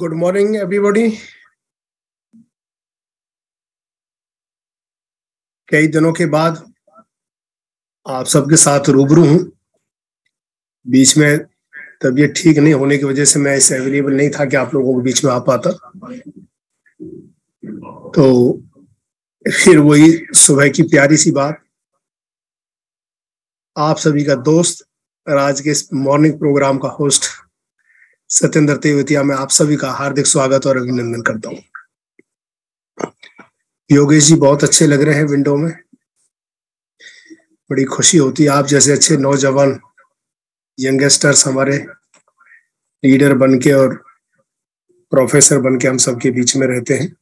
Good morning, everybody. कई दिनों के बाद आप सबके साथ रूबरू हूं बीच में तबीयत ठीक नहीं होने की वजह से मैं इसे अवेलेबल नहीं था कि आप लोगों के बीच में आ पाता तो फिर वही सुबह की प्यारी सी बात आप सभी का दोस्त राज के इस मॉर्निंग प्रोग्राम का होस्ट सत्येंद्र तेवतिया में आप सभी का हार्दिक स्वागत और अभिनंदन करता हूं योगेश जी बहुत अच्छे लग रहे हैं विंडो में बड़ी खुशी होती है आप जैसे अच्छे नौजवान यंगस्टर्स हमारे लीडर बन के और प्रोफेसर बन के हम सबके बीच में रहते हैं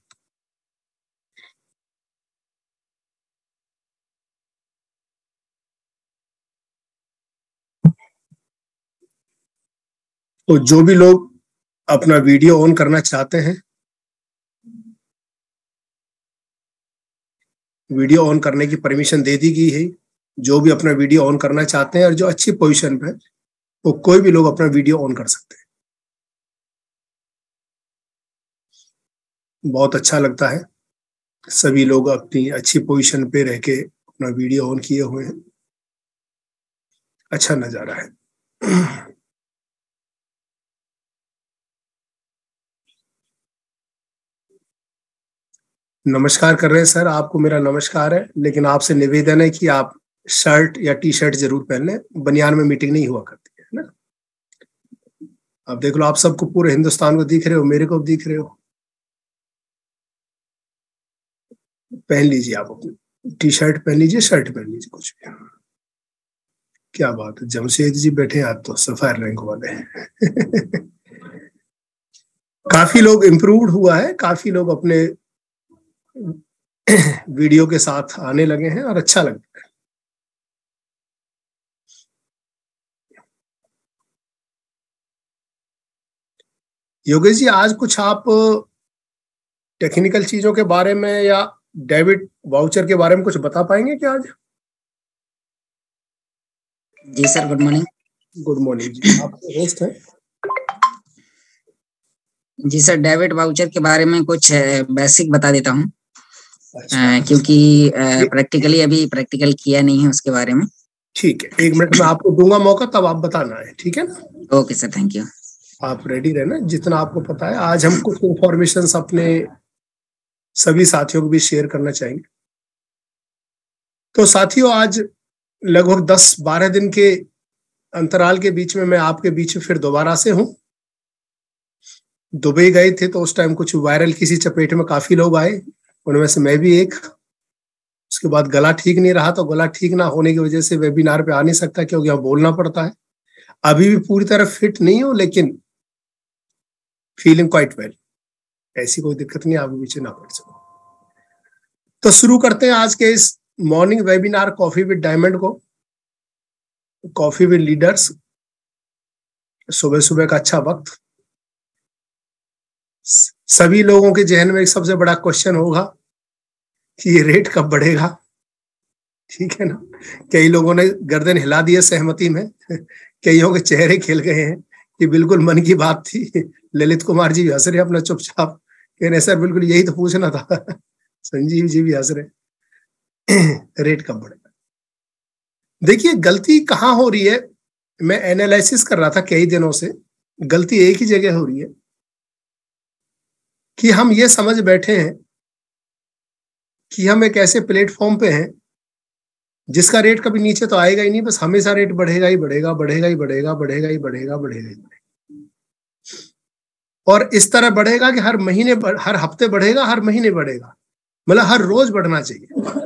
तो जो भी लोग अपना वीडियो ऑन करना चाहते हैं वीडियो ऑन करने की परमिशन दे दी गई है जो भी अपना वीडियो ऑन करना चाहते हैं और जो अच्छी पोजीशन पे वो तो कोई भी लोग अपना वीडियो ऑन कर सकते हैं बहुत अच्छा लगता है सभी लोग अपनी अच्छी पोजीशन पे रह के अपना वीडियो ऑन किए हुए हैं अच्छा नज़ारा है नमस्कार कर रहे हैं सर आपको मेरा नमस्कार है लेकिन आपसे निवेदन है कि आप शर्ट या टी शर्ट जरूर पहन लें बनियान में मीटिंग नहीं हुआ करती है ना अब देख लो आप सबको पूरे हिंदुस्तान को दिख रहे हो मेरे को भी दिख रहे हो पहन लीजिए आप अपनी टी शर्ट पहन लीजिए शर्ट पहन लीजिए कुछ भी क्या बात है जमशेद जी बैठे आप तो सफायर रैंक वाले काफी लोग इम्प्रूव हुआ है काफी लोग अपने वीडियो के साथ आने लगे हैं और अच्छा लग रहा है योगेश जी आज कुछ आप टेक्निकल चीजों के बारे में या डेबिट वाउचर के बारे में कुछ बता पाएंगे क्या आज जी sir good morning good morning जी आप होस्ट हैं जी सर डेबिट वाउचर के बारे में कुछ बेसिक बता देता हूँ क्योंकि प्रैक्टिकली अभी प्रैक्टिकल किया नहीं है उसके बारे में ठीक है एक मिनट में आपको दूंगा मौका तब आप बताना है ठीक है ना ओके सर थैंक यू आप रेडी रहना जितना आपको पता है आज हम कुछ इन्फॉर्मेशन अपने सभी साथियों को भी शेयर करना चाहेंगे तो साथियों आज लगभग दस बारह दिन के अंतराल के बीच में मैं आपके बीच में फिर दोबारा से हूं दुबई गए थे तो उस टाइम कुछ वायरल किसी चपेट में काफी लोग आए उनमें से मैं भी एक उसके बाद गला ठीक नहीं रहा तो गला ठीक ना होने की वजह से वेबिनार पे आ नहीं सकता क्योंकि हम बोलना पड़ता है अभी भी पूरी तरह फिट नहीं हो लेकिन फीलिंग क्वाइट वेल ऐसी कोई दिक्कत नहीं आप पीछे ना पड़ सको तो शुरू करते हैं आज के इस morning webinar coffee with diamond को कॉफी विद लीडर्स सुबह सुबह का अच्छा वक्त सभी लोगों के जहन में एक सबसे बड़ा क्वेश्चन होगा कि ये रेट कब बढ़ेगा ठीक है ना कई लोगों ने गर्दन हिला दी है सहमति में कईयों के चेहरे खेल गए हैं कि बिल्कुल मन की बात थी ललित कुमार जी भी हंस रहे अपना चुपचाप रहे सर बिल्कुल यही तो पूछना था संजीव जी भी हंस रहे रेट कब बढ़ेगा देखिए गलती कहाँ हो रही है मैं एनालिसिस कर रहा था कई दिनों से गलती एक ही जगह हो रही है कि हम ये समझ बैठे हैं कि हम एक ऐसे प्लेटफॉर्म पे हैं जिसका रेट कभी नीचे तो आएगा ही नहीं बस हमेशा रेट बढ़ेगा ही बढ़ेगा बढ़ेगा ही बढ़ेगा बढ़ेगा ही बढ़ेगा बढ़ेगा ही बढ़ेगा और इस तरह बढ़ेगा कि हर महीने हर हफ्ते बढ़ेगा हर महीने बढ़ेगा मतलब हर रोज बढ़ना चाहिए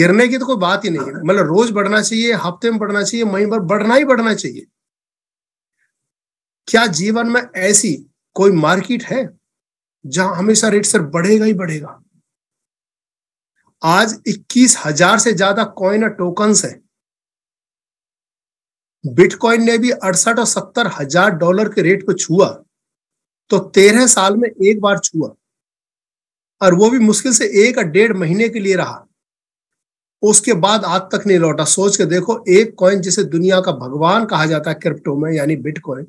गिरने की तो कोई बात ही नहीं है मतलब रोज बढ़ना चाहिए हफ्ते में बढ़ना चाहिए महीने भर बढ़ना ही बढ़ना चाहिए क्या जीवन में ऐसी कोई मार्केट है जहां हमेशा रेट सर बढ़ेगा ही बढ़ेगा आज इक्कीस हजार से ज्यादा कॉइन और टोकन्स है बिटकॉइन ने भी अड़सठ और सत्तर हजार डॉलर के रेट को छुआ तो तेरह साल में एक बार छुआ और वो भी मुश्किल से एक या डेढ़ महीने के लिए रहा उसके बाद आज तक नहीं लौटा सोच के देखो एक कॉइन जिसे दुनिया का भगवान कहा जाता है क्रिप्टो में यानी बिटकॉइन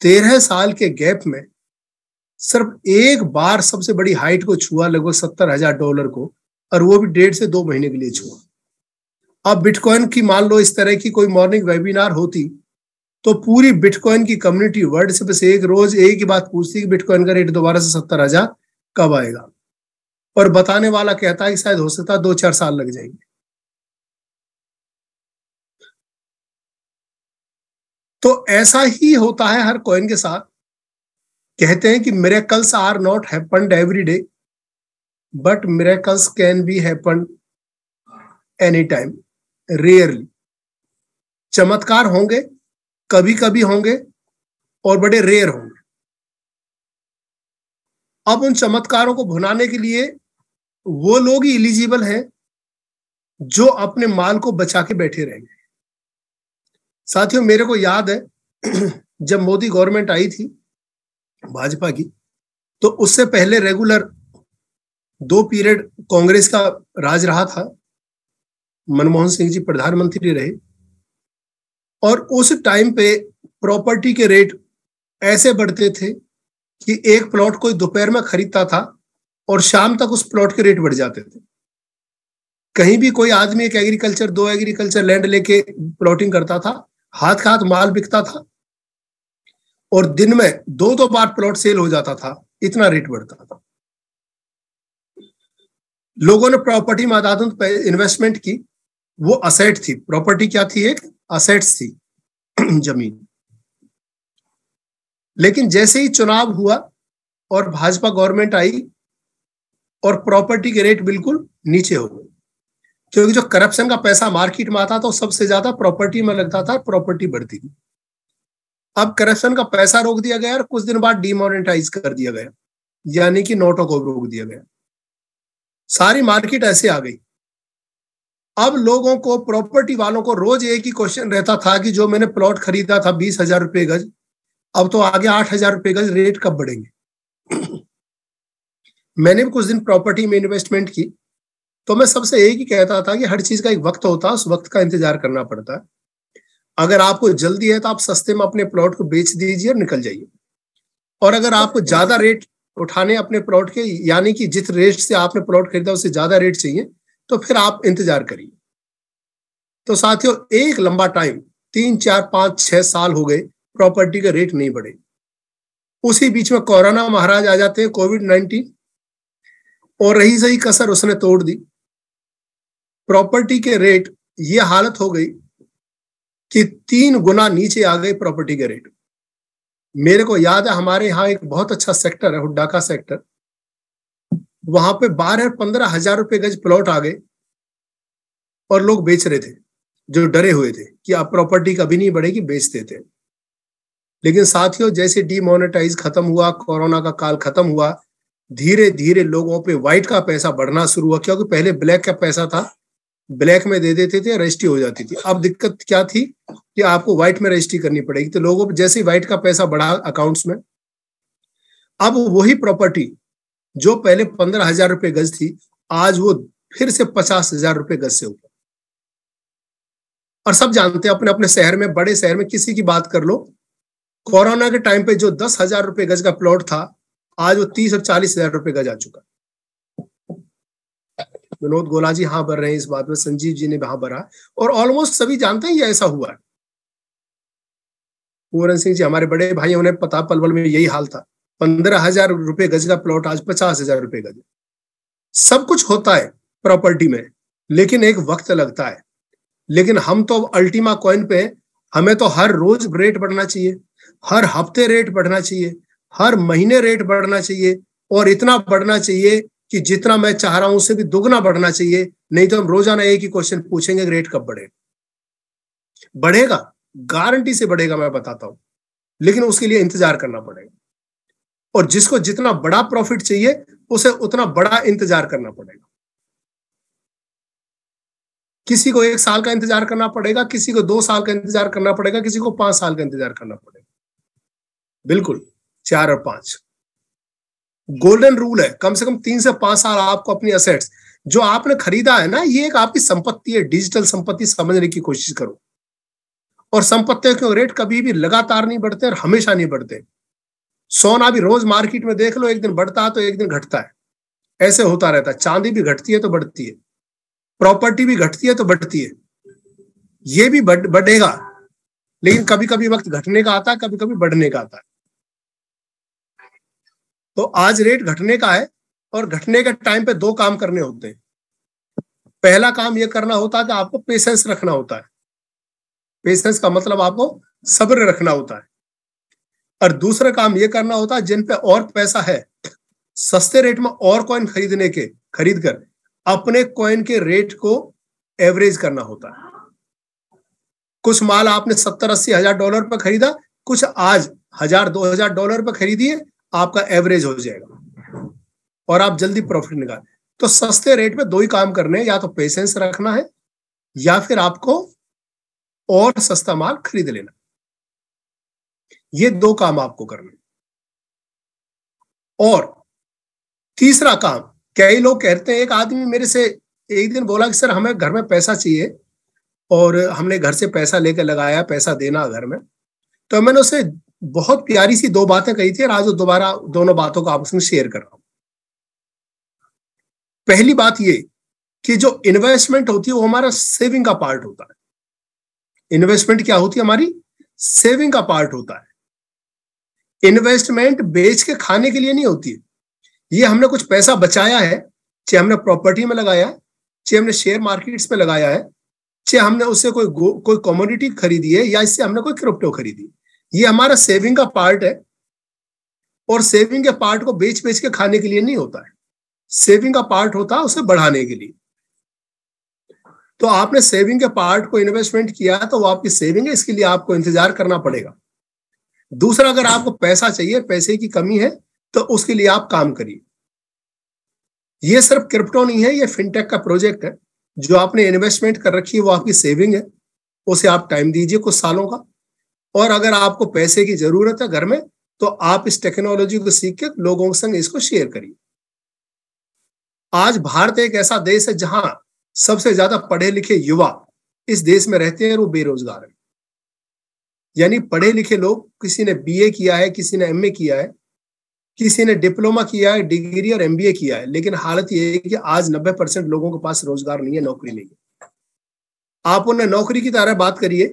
तेरह साल के गैप में सिर्फ एक बार सबसे बड़ी हाइट को छुआ लगभग सत्तर हजार डॉलर को और वो भी डेढ़ से दो महीने के लिए छुआ अब बिटकॉइन की मान लो इस तरह की कोई मॉर्निंग वेबिनार होती तो पूरी बिटकॉइन की कम्युनिटी वर्ल्ड से बस एक रोज एक ही बात पूछती कि बिटकॉइन का रेट दोबारा से सत्तर हजार कब आएगा और बताने वाला कहता है कि शायद हो सकता है दो चार साल लग जाएंगे तो ऐसा ही होता है हर कॉइन के साथ कहते हैं कि are not happened every day but miracles can be happen any time rarely चमत्कार होंगे कभी कभी होंगे और बड़े रेयर होंगे अब उन चमत्कारों को भुनाने के लिए वो लोग ही इलिजिबल हैं जो अपने माल को बचा के बैठे रहेंगे साथियों मेरे को याद है जब मोदी गवर्नमेंट आई थी भाजपा की तो उससे पहले रेगुलर दो पीरियड कांग्रेस का राज रहा था मनमोहन सिंह जी प्रधानमंत्री रहे और उस टाइम पे प्रॉपर्टी के रेट ऐसे बढ़ते थे कि एक प्लॉट कोई दोपहर में खरीदता था और शाम तक उस प्लॉट के रेट बढ़ जाते थे कहीं भी कोई आदमी एक एग्रीकल्चर दो एग्रीकल्चर लैंड लेके प्लॉटिंग करता था हाथ का हाथ माल बिकता था और दिन में दो दो बार प्लॉट सेल हो जाता था इतना रेट बढ़ता था लोगों ने प्रॉपर्टी में अदादत इन्वेस्टमेंट की वो असेट थी प्रॉपर्टी क्या थी एक असेट्स थी जमीन लेकिन जैसे ही चुनाव हुआ और भाजपा गवर्नमेंट आई और प्रॉपर्टी के रेट बिल्कुल नीचे हो गए क्योंकि जो करप्शन का पैसा मार्केट में आता था तो सबसे ज्यादा प्रॉपर्टी में लगता था प्रॉपर्टी बढ़ती थी अब करप्शन का पैसा रोक दिया गया और कुछ दिन बाद डिमोनेटाइज कर दिया गया यानी कि नोटों को रोक दिया गया सारी मार्केट ऐसे आ गई अब लोगों को प्रॉपर्टी वालों को रोज एक ही क्वेश्चन रहता था कि जो मैंने प्लॉट खरीदा था बीस हजार रुपये गज अब तो आगे आठ हजार रुपये गज रेट कब बढ़ेंगे मैंने भी कुछ दिन प्रॉपर्टी में इन्वेस्टमेंट की तो मैं सबसे एक ही कहता था कि हर चीज का एक वक्त होता है उस वक्त का इंतजार करना पड़ता है अगर आपको जल्दी है तो आप सस्ते में अपने प्लॉट को बेच दीजिए और निकल जाइए और अगर आपको ज्यादा रेट उठाने अपने प्लॉट के यानी कि जिस रेट से आपने प्लॉट खरीदा उससे ज्यादा रेट चाहिए तो फिर आप इंतजार करिए तो साथियों एक लंबा टाइम तीन चार पांच छह साल हो गए प्रॉपर्टी के रेट नहीं बढ़े उसी बीच में कोरोना महाराज आ जाते हैं कोविड नाइन्टीन और रही सही कसर उसने तोड़ दी प्रॉपर्टी के रेट ये हालत हो गई कि तीन गुना नीचे आ गई प्रॉपर्टी के रेट मेरे को याद है हमारे यहाँ एक बहुत अच्छा सेक्टर है हुड्डा का सेक्टर वहां पे बारह पंद्रह हजार रुपए गज प्लॉट आ गए और लोग बेच रहे थे जो डरे हुए थे कि आप प्रॉपर्टी कभी नहीं बढ़ेगी बेच देते लेकिन साथियों जैसे डीमोनेटाइज खत्म हुआ कोरोना का काल खत्म हुआ धीरे धीरे लोगों पे व्हाइट का पैसा बढ़ना शुरू हुआ क्योंकि पहले ब्लैक का पैसा था ब्लैक में दे देते थे रजिस्ट्री हो जाती थी अब दिक्कत क्या थी कि आपको व्हाइट में रजिस्ट्री करनी पड़ेगी तो लोगों जैसे ही व्हाइट का पैसा बढ़ा अकाउंट्स में अब वही प्रॉपर्टी जो पहले पंद्रह हजार रुपए गज थी आज वो फिर से पचास हजार रुपए गज से ऊपर और सब जानते हैं अपने अपने शहर में बड़े शहर में किसी की बात कर लो कोरोना के टाइम पे जो दस हजार रुपए गज का प्लॉट था आज वो तीस और चालीस हजार रुपए गज आ चुका विनोद गोला जी हाँ भर रहे हैं इस बात में संजीव जी ने हाँ भरा और ऑलमोस्ट सभी जानते हैं ये ऐसा हुआ है पूरन सिंह जी हमारे बड़े भाई उन्हें पता पलवल में यही हाल था पंद्रह हजार रुपये गज का प्लॉट आज पचास हजार रुपये गज सब कुछ होता है प्रॉपर्टी में लेकिन एक वक्त लगता है लेकिन हम तो अल्टीमा कॉइन पे हमें तो हर रोज रेट बढ़ना चाहिए हर हफ्ते रेट बढ़ना चाहिए हर महीने रेट बढ़ना चाहिए और इतना बढ़ना चाहिए कि जितना मैं चाह रहा हूं उससे भी दुगना बढ़ना चाहिए नहीं तो हम रोजाना एक ही क्वेश्चन पूछेंगे रेट कब बढ़े बढ़ेगा गारंटी से बढ़ेगा मैं बताता हूं लेकिन उसके लिए इंतजार करना पड़ेगा और जिसको जितना बड़ा प्रॉफिट चाहिए उसे उतना बड़ा इंतजार करना पड़ेगा किसी को एक साल का इंतजार करना पड़ेगा किसी को दो साल का इंतजार करना पड़ेगा किसी को पांच साल का इंतजार करना पड़ेगा बिल्कुल चार और पांच गोल्डन रूल है कम से कम तीन से पांच साल आपको अपनी असेट्स जो आपने खरीदा है ना ये एक आपकी संपत्ति है डिजिटल संपत्ति समझने की कोशिश करो और संपत्तियों के रेट कभी भी लगातार नहीं बढ़ते और हमेशा नहीं बढ़ते सोना भी रोज मार्केट में देख लो एक दिन बढ़ता है तो एक दिन घटता है ऐसे होता रहता है चांदी भी घटती है तो बढ़ती है प्रॉपर्टी भी घटती है तो बढ़ती है ये भी बढ़ेगा लेकिन कभी कभी वक्त घटने का आता है कभी कभी बढ़ने का आता है तो आज रेट घटने का है और घटने के टाइम पे दो काम करने होते हैं पहला काम यह करना होता है कि आपको पेशेंस रखना होता है पेशेंस का मतलब आपको सब्र रखना होता है और दूसरा काम यह करना होता है जिन पे और पैसा है सस्ते रेट में और कॉइन खरीदने के खरीद कर अपने कॉइन के रेट को एवरेज करना होता है कुछ माल आपने सत्तर अस्सी हजार डॉलर पर खरीदा कुछ आज हजार दो हजार डॉलर पर खरीदिए आपका एवरेज हो जाएगा और आप जल्दी प्रॉफिट निकाल तो सस्ते रेट में दो ही काम करने या तो पेशेंस रखना है या फिर आपको और सस्ता माल खरीद लेना ये दो काम आपको करने और तीसरा काम कई लोग कहते हैं एक आदमी मेरे से एक दिन बोला कि सर हमें घर में पैसा चाहिए और हमने घर से पैसा लेकर लगाया पैसा देना घर में तो मैंने उसे बहुत प्यारी सी दो बातें कही थी और आज दोबारा दोनों बातों को आपस में शेयर कर रहा हूं पहली बात ये कि जो इन्वेस्टमेंट होती है वो हमारा सेविंग का पार्ट होता है इन्वेस्टमेंट क्या होती है हमारी सेविंग का पार्ट होता है इन्वेस्टमेंट बेच के खाने के लिए नहीं होती है ये हमने कुछ पैसा बचाया है चाहे हमने प्रॉपर्टी में लगाया है चाहे हमने शेयर मार्केट्स में लगाया है चाहे हमने उससे कोई कोई कॉमोडिटी खरीदी है या इससे हमने कोई क्रिप्टो खरीदी ये हमारा सेविंग का पार्ट है और सेविंग के पार्ट को बेच बेच के खाने के लिए नहीं होता है सेविंग का पार्ट होता है उसे बढ़ाने के लिए तो आपने सेविंग के पार्ट को इन्वेस्टमेंट किया तो वो आपकी सेविंग है इसके लिए आपको इंतजार करना पड़ेगा दूसरा अगर आपको पैसा चाहिए पैसे की कमी है तो उसके लिए आप काम करिए ये सिर्फ क्रिप्टो नहीं है ये फिनटेक का प्रोजेक्ट है जो आपने इन्वेस्टमेंट कर रखी है वो आपकी सेविंग है उसे आप टाइम दीजिए कुछ सालों का और अगर आपको पैसे की जरूरत है घर में तो आप इस टेक्नोलॉजी को सीख के लोगों के संग इसको शेयर करिए आज भारत एक ऐसा देश है जहां सबसे ज्यादा पढ़े लिखे युवा इस देश में रहते हैं वो बेरोजगार है यानी पढ़े लिखे लोग किसी ने बीए किया है किसी ने एमए किया है किसी ने डिप्लोमा किया है डिग्री और एमबीए किया है लेकिन हालत यह है कि आज 90 परसेंट लोगों के पास रोजगार नहीं है नौकरी नहीं है आप उन्हें नौकरी की तरह बात करिए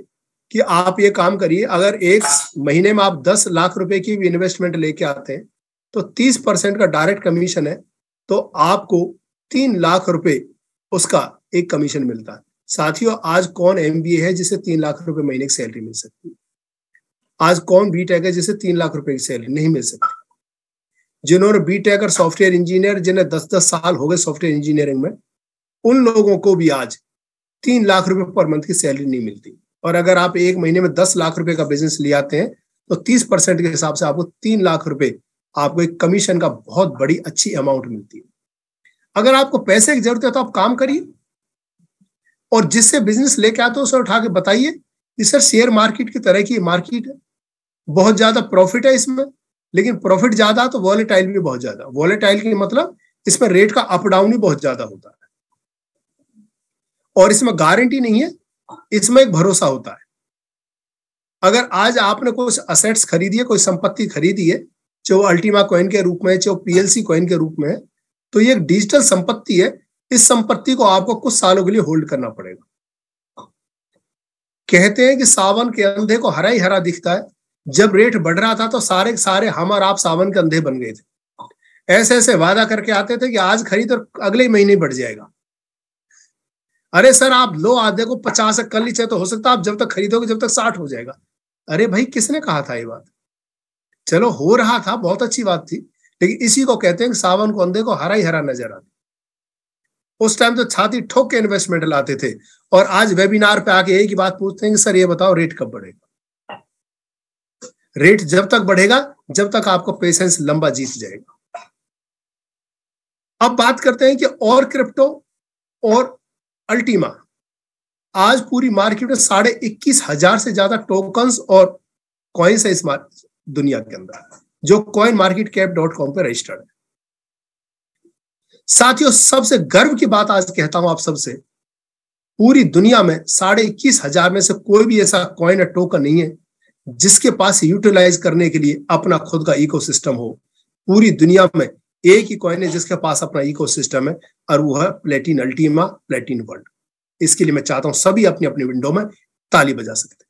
कि आप ये काम करिए अगर एक महीने में आप दस लाख रुपए की भी इन्वेस्टमेंट लेके आते हैं तो तीस परसेंट का डायरेक्ट कमीशन है तो आपको तीन लाख रुपए उसका एक कमीशन मिलता है साथियों आज कौन एम है जिसे तीन लाख रुपए महीने की सैलरी मिल सकती है आज कौन बी है जिसे तीन लाख रुपए की सैलरी नहीं मिल सकती जिन्होंने बी टेक और सॉफ्टवेयर इंजीनियर जिन्हें दस दस साल हो गए सॉफ्टवेयर इंजीनियरिंग में उन लोगों को भी आज तीन लाख रुपए पर मंथ की सैलरी नहीं मिलती और अगर आप एक महीने में दस लाख रुपए का बिजनेस ले आते हैं तो तीस परसेंट के हिसाब से आपको तीन लाख रुपए आपको एक कमीशन का बहुत बड़ी अच्छी अमाउंट मिलती है अगर आपको पैसे की जरूरत है तो आप काम करिए और जिससे बिजनेस लेके आते हो उसे उठा के बताइए कि सर शेयर मार्केट की तरह की मार्केट है बहुत ज्यादा प्रॉफिट है इसमें लेकिन प्रॉफिट ज्यादा तो वॉलेटाइल भी बहुत ज्यादा वॉलेटाइल की मतलब इसमें रेट का अप डाउन ही बहुत ज्यादा होता है और इसमें गारंटी नहीं है इसमें एक भरोसा होता है अगर आज आपने कुछ असेट्स खरीदी है कोई संपत्ति खरीदी है चाहे वो अल्टीमा कॉइन के रूप में चाहे पीएलसी कॉइन के रूप में है तो ये एक डिजिटल संपत्ति है इस संपत्ति को आपको कुछ सालों के लिए होल्ड करना पड़ेगा कहते हैं कि सावन के अंधे को हरा ही हरा दिखता है जब रेट बढ़ रहा था तो सारे सारे हम और आप सावन के अंधे बन गए थे ऐसे ऐसे वादा करके आते थे कि आज खरीद और अगले महीने बढ़ जाएगा अरे सर आप लो आधे को पचास कर ली चाहे तो हो सकता है आप जब तक खरीदोगे जब तक साठ हो जाएगा अरे भाई किसने कहा था ये बात चलो हो रहा था बहुत अच्छी बात थी लेकिन इसी को कहते हैं सावन को अंधे को हरा ही हरा नजर आता उस टाइम तो छाती ठोक के इन्वेस्टमेंट लाते थे और आज वेबिनार पे आके यही की बात पूछते हैं कि सर ये बताओ रेट कब बढ़ेगा रेट जब तक बढ़ेगा जब तक आपको पेशेंस लंबा जीत जाएगा अब बात करते हैं कि और क्रिप्टो और अल्टीमा आज पूरी मार्केट में साढ़े इक्कीस हजार से ज्यादा टोकन और कॉइन्स है इस दुनिया के अंदर जो coin market cap dot com पर रजिस्टर्ड है साथियों सबसे गर्व की बात आज कहता हूं आप सबसे पूरी दुनिया में साढ़े इक्कीस हजार में से कोई भी ऐसा कॉइन या टोकन नहीं है जिसके पास यूटिलाइज करने के लिए अपना खुद का इकोसिस्टम हो पूरी दुनिया में एक ही कॉइन है जिसके पास अपना सिस्टम है और वो है प्लेटिन अल्टीमा प्लेटिन वर्ल्ड इसके लिए मैं चाहता हूं सभी अपनी अपनी विंडो में ताली बजा सकते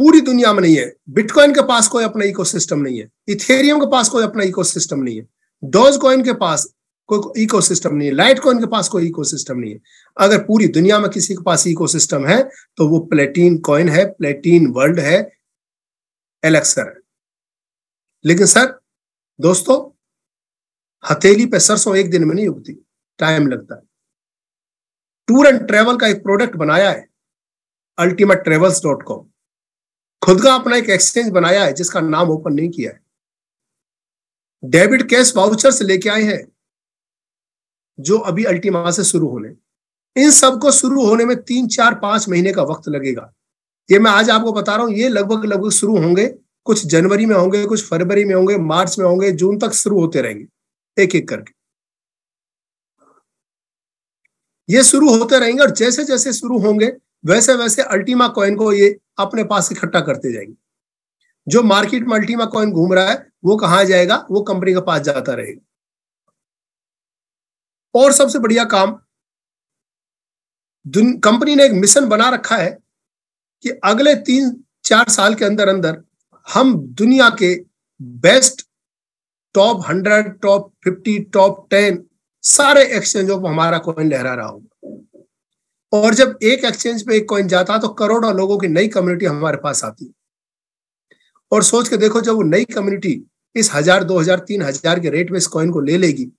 पूरी दुनिया में नहीं है बिटकॉइन के पास कोई अपना इकोसिस्टम नहीं है इथेरियम के पास कोई अपना इकोसिस्टम नहीं है डोज कॉइन के पास कोई इकोसिस्टम नहीं है लाइट कॉइन के पास कोई इकोसिस्टम नहीं है अगर पूरी दुनिया में किसी के पास इकोसिस्टम है तो वो प्लेटिन कॉइन है प्लेटिन वर्ल्ड है एलेक्सर है लेकिन सर दोस्तों हथेली पे सरसों एक दिन में नहीं उगती टाइम लगता है टूर एंड ट्रेवल का एक प्रोडक्ट बनाया है अल्टीमेट ट्रेवल्स डॉट कॉम खुद का अपना एक एक्सचेंज बनाया है जिसका नाम ओपन नहीं किया है डेबिट कैश वाउचर से लेके आए हैं जो अभी अल्टीमा से शुरू होने इन सबको शुरू होने में तीन चार पांच महीने का वक्त लगेगा ये मैं आज आपको बता रहा हूँ ये लगभग लगभग शुरू होंगे कुछ जनवरी में होंगे कुछ फरवरी में होंगे मार्च में होंगे जून तक शुरू होते रहेंगे एक एक करके ये शुरू होते रहेंगे और जैसे जैसे शुरू होंगे वैसे वैसे अल्टीमा कॉइन को ये अपने पास इकट्ठा करते जाएंगे जो मार्केट में अल्टीमा कॉइन घूम रहा है वो कहां जाएगा वो कंपनी के पास जाता रहेगा और सबसे बढ़िया काम कंपनी ने एक मिशन बना रखा है कि अगले तीन चार साल के अंदर अंदर हम दुनिया के best top hundred top fifty top ten सारे एक्सचेंजों पर हमारा कॉइन लहरा रहा होगा और जब एक एक्सचेंज पे एक कॉइन जाता तो करोड़ों लोगों की नई कम्युनिटी हमारे पास आती और सोच के देखो जब वो नई कम्युनिटी इस हजार दो हजार तीन हजार के रेट में इस कॉइन को ले लेगी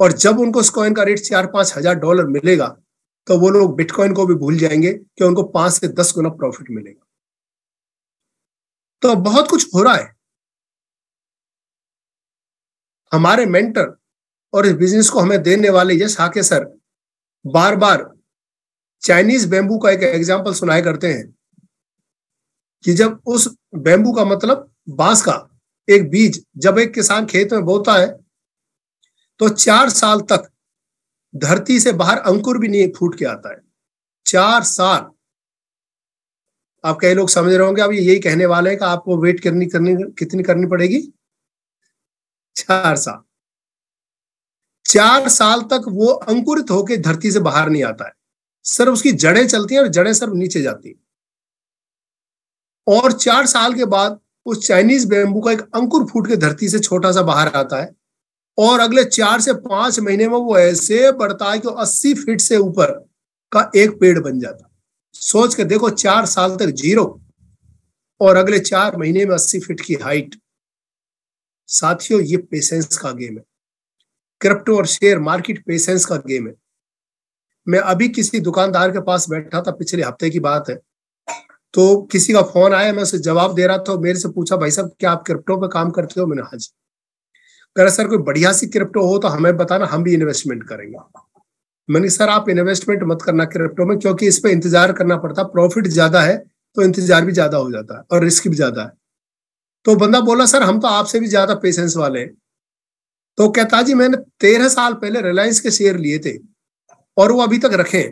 और जब उनको इस कॉइन का रेट चार पांच हजार डॉलर मिलेगा तो वो लोग बिटकॉइन को भी भूल जाएंगे कि उनको पांच से दस गुना प्रॉफिट मिलेगा तो बहुत कुछ हो रहा है हमारे मेंटर और इस बिजनेस को हमें देने वाले यश हाके सर बार बार चाइनीज बेम्बू का एक एग्जाम्पल सुनाए करते हैं कि जब उस बेम्बू का मतलब बांस का एक बीज जब एक किसान खेत में बोता है तो चार साल तक धरती से बाहर अंकुर भी नहीं फूट के आता है चार साल आप कई लोग समझ रहे होंगे अब यही कहने वाले हैं कि आपको वेट करनी करनी कितनी करनी पड़ेगी चार साल चार साल तक वो अंकुरित होकर धरती से बाहर नहीं आता है सर उसकी जड़ें चलती हैं और जड़ें सर नीचे जाती हैं और चार साल के बाद उस चाइनीज बेम्बू का एक अंकुर फूट के धरती से छोटा सा बाहर आता है और अगले चार से पांच महीने में वो ऐसे बढ़ता है कि अस्सी फीट से ऊपर का एक पेड़ बन जाता सोच के देखो चार साल तक जीरो और अगले चार महीने में अस्सी फीट की हाइट साथियों ये पेशेंस का गेम है क्रिप्टो और शेयर मार्केट पेशेंस का गेम है मैं अभी किसी दुकानदार के पास बैठा था पिछले हफ्ते की बात है तो किसी का फोन आया मैं उसे जवाब दे रहा था मेरे से पूछा भाई साहब क्या आप क्रिप्टो पे काम करते हो मैंने हाजी हाँ अगर सर कोई बढ़िया सी क्रिप्टो हो तो हमें बताना हम भी इन्वेस्टमेंट करेंगे मैंने सर आप इन्वेस्टमेंट मत करना क्रिप्टो में क्योंकि इस पर इंतजार करना पड़ता है प्रॉफिट ज्यादा है तो इंतजार भी ज्यादा हो जाता है और रिस्क भी ज्यादा है तो बंदा बोला सर हम तो आपसे भी ज्यादा पेशेंस वाले हैं तो कहता जी मैंने तेरह साल पहले रिलायंस के शेयर लिए थे और वो अभी तक रखे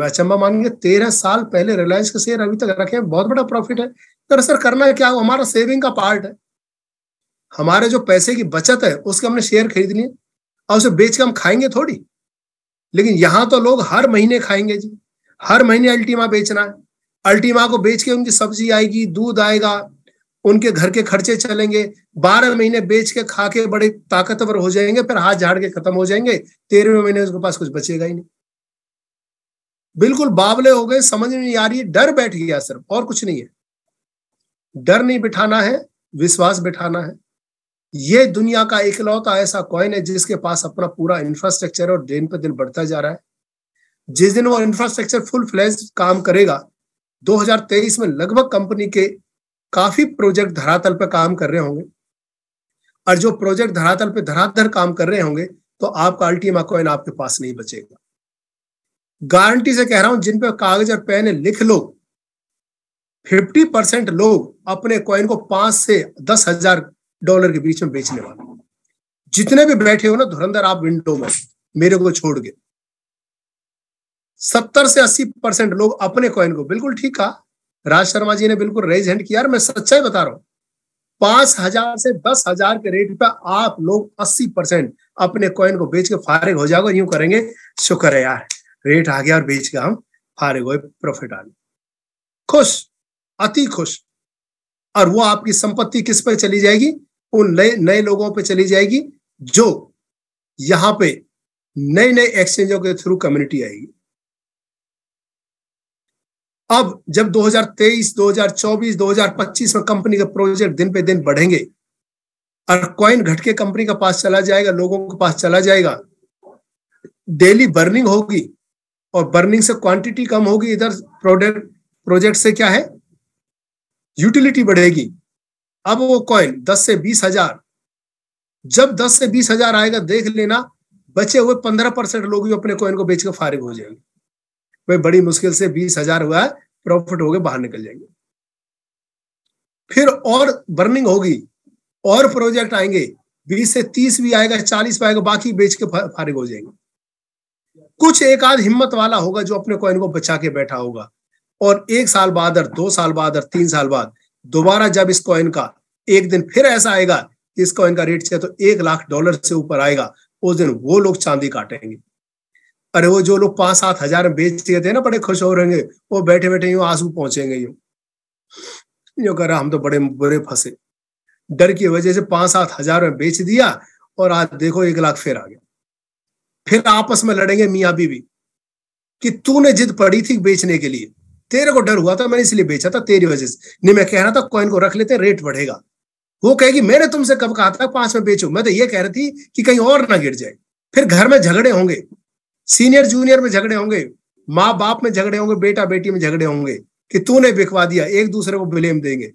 मैं अचंबा मानेंगे तेरह साल पहले रिलायंस के शेयर अभी तक रखे बहुत बड़ा प्रॉफिट है तो सर करना है क्या हमारा सेविंग का पार्ट है हमारे जो पैसे की बचत है उसके हमने शेयर खरीद लिए और उसे बेच के हम खाएंगे थोड़ी लेकिन यहां तो लोग हर महीने खाएंगे जी हर महीने अल्टीमा बेचना है अल्टीमा को बेच के उनकी सब्जी आएगी दूध आएगा उनके घर के खर्चे चलेंगे बारह महीने बेच के खा के बड़े ताकतवर हो जाएंगे फिर हाथ झाड़ के खत्म हो जाएंगे तेरहवें महीने उसके पास कुछ बचेगा ही नहीं बिल्कुल बावले हो गए समझ में नहीं आ रही डर बैठ गया सिर्फ और कुछ नहीं है डर नहीं बिठाना है विश्वास बिठाना है ये दुनिया का इकलौता ऐसा कॉइन है जिसके पास अपना पूरा इंफ्रास्ट्रक्चर और दिन पर दिन बढ़ता जा रहा है जिस दिन वो इंफ्रास्ट्रक्चर फुल फ्लैज काम करेगा 2023 में लगभग कंपनी के काफी प्रोजेक्ट धरातल पर काम कर रहे होंगे और जो प्रोजेक्ट धरातल पर धराधर काम कर रहे होंगे तो आपका अल्टीमा कॉइन आपके पास नहीं बचेगा गारंटी से कह रहा हूं जिन कागज और पेन लिख लो 50 परसेंट लोग अपने कॉइन को पांच से दस हजार डॉलर के बीच में बेचने वाला जितने भी बैठे हो ना धुरंधर आप विंडो में मेरे को छोड़ के सत्तर से अस्सी परसेंट लोग अपने कॉइन को बिल्कुल ठीक कहा राज शर्मा जी ने बिल्कुल रेज हैंड किया मैं सच्चाई बता रहा हूं पांच हजार से दस हजार के रेट पर आप लोग अस्सी परसेंट अपने कॉइन को बेच के फारिग हो जाओगे यूं करेंगे शुक्र है यार रेट आ गया और बेच के हम फारिग हो प्रॉफिट आ गया खुश अति खुश और वो आपकी संपत्ति किस पर चली जाएगी उन नए नए लोगों पे चली जाएगी जो यहां पे नए नए एक्सचेंजों के थ्रू कम्युनिटी आएगी अब जब 2023, 2024, 2025 में कंपनी के प्रोजेक्ट दिन पे दिन बढ़ेंगे और कॉइन घटके कंपनी का पास चला जाएगा लोगों के पास चला जाएगा डेली बर्निंग होगी और बर्निंग से क्वांटिटी कम होगी इधर प्रोडक्ट प्रोजेक्ट से क्या है यूटिलिटी बढ़ेगी अब वो कॉइन दस से बीस हजार जब दस से बीस हजार आएगा देख लेना बचे हुए पंद्रह परसेंट लोग ही अपने कॉइन को बेच के फारिग हो जाएंगे भाई बड़ी मुश्किल से बीस हजार हुआ है प्रॉफिट हो गए बाहर निकल जाएंगे फिर और बर्निंग होगी और प्रोजेक्ट आएंगे बीस से तीस भी आएगा चालीस भी आएगा बाकी बेच के फारिग हो जाएंगे कुछ एक आध हिम्मत वाला होगा जो अपने कॉइन को बचा के बैठा होगा और एक साल बाद और दो साल बाद और तीन साल बाद दोबारा जब इस कॉइन का एक दिन फिर ऐसा आएगा कि इस कॉइन का रेट तो एक लाख डॉलर से ऊपर आएगा उस दिन वो लोग चांदी काटेंगे अरे वो जो लोग पांच सात हजार में बेच दिए थे ना बड़े खुश हो रहेंगे वो बैठे बैठे यूं आंसू पहुंचेंगे यूं यूं कह रहा हम तो बड़े बुरे फंसे डर की वजह से पांच सात हजार में बेच दिया और आज देखो एक लाख फिर आ गया फिर आपस में लड़ेंगे मियाँ बीवी कि तूने जिद पड़ी थी बेचने के लिए तेरे को डर हुआ था मैंने इसलिए बेचा था तेरी वजह से नहीं मैं कह रहा था कॉइन को रख लेते रेट बढ़ेगा वो कहेगी मैंने तुमसे कब कहा था पांच में बेचो मैं तो ये कह रही थी कि कहीं और ना गिर जाए फिर घर में झगड़े होंगे सीनियर जूनियर में झगड़े होंगे माँ बाप में झगड़े होंगे बेटा बेटी में झगड़े होंगे कि तूने बिकवा दिया एक दूसरे को ब्लेम देंगे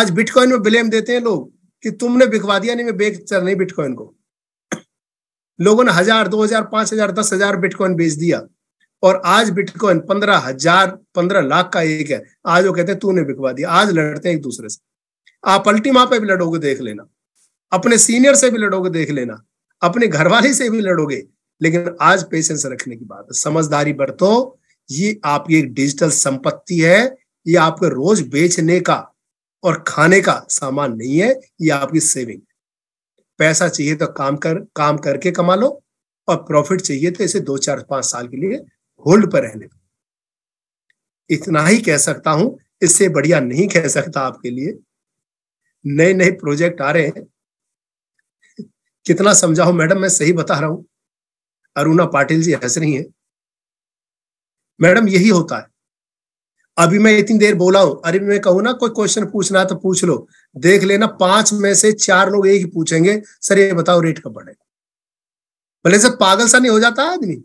आज बिटकॉइन में ब्लेम देते हैं लोग कि तुमने बिकवा दिया नहीं मैं बेच नहीं बिटकॉइन को लोगों ने हजार दो हजार पांच हजार दस हजार बिटकॉइन बेच दिया और आज बिटकॉइन पंद्रह हजार पंद्रह लाख का एक है आज वो कहते हैं तूने बिकवा दिया आज लड़ते हैं एक दूसरे से आप अल्टीमा पे भी लड़ोगे देख लेना अपने सीनियर से भी लड़ोगे देख लेना अपने घरवाले से भी लड़ोगे लेकिन आज पेशेंस रखने की बात है समझदारी बरतो ये आपकी एक डिजिटल संपत्ति है ये आपके रोज बेचने का और खाने का सामान नहीं है ये आपकी सेविंग पैसा चाहिए तो काम कर काम करके कमा लो और प्रॉफिट चाहिए तो इसे दो चार पांच साल के लिए होल्ड पर रहने इतना ही कह सकता हूं इससे बढ़िया नहीं कह सकता आपके लिए नए नए प्रोजेक्ट आ रहे हैं कितना समझाओ मैडम मैं सही बता रहा हूं अरुणा पाटिल जी हंस रही हैं मैडम यही होता है अभी मैं इतनी देर बोला हूं अरे मैं कहूं ना कोई क्वेश्चन पूछना है तो पूछ लो देख लेना पांच में से चार लोग एक ही पूछेंगे सर ये बताओ रेट कब बढ़ेगा भले से पागल सा नहीं हो जाता आदमी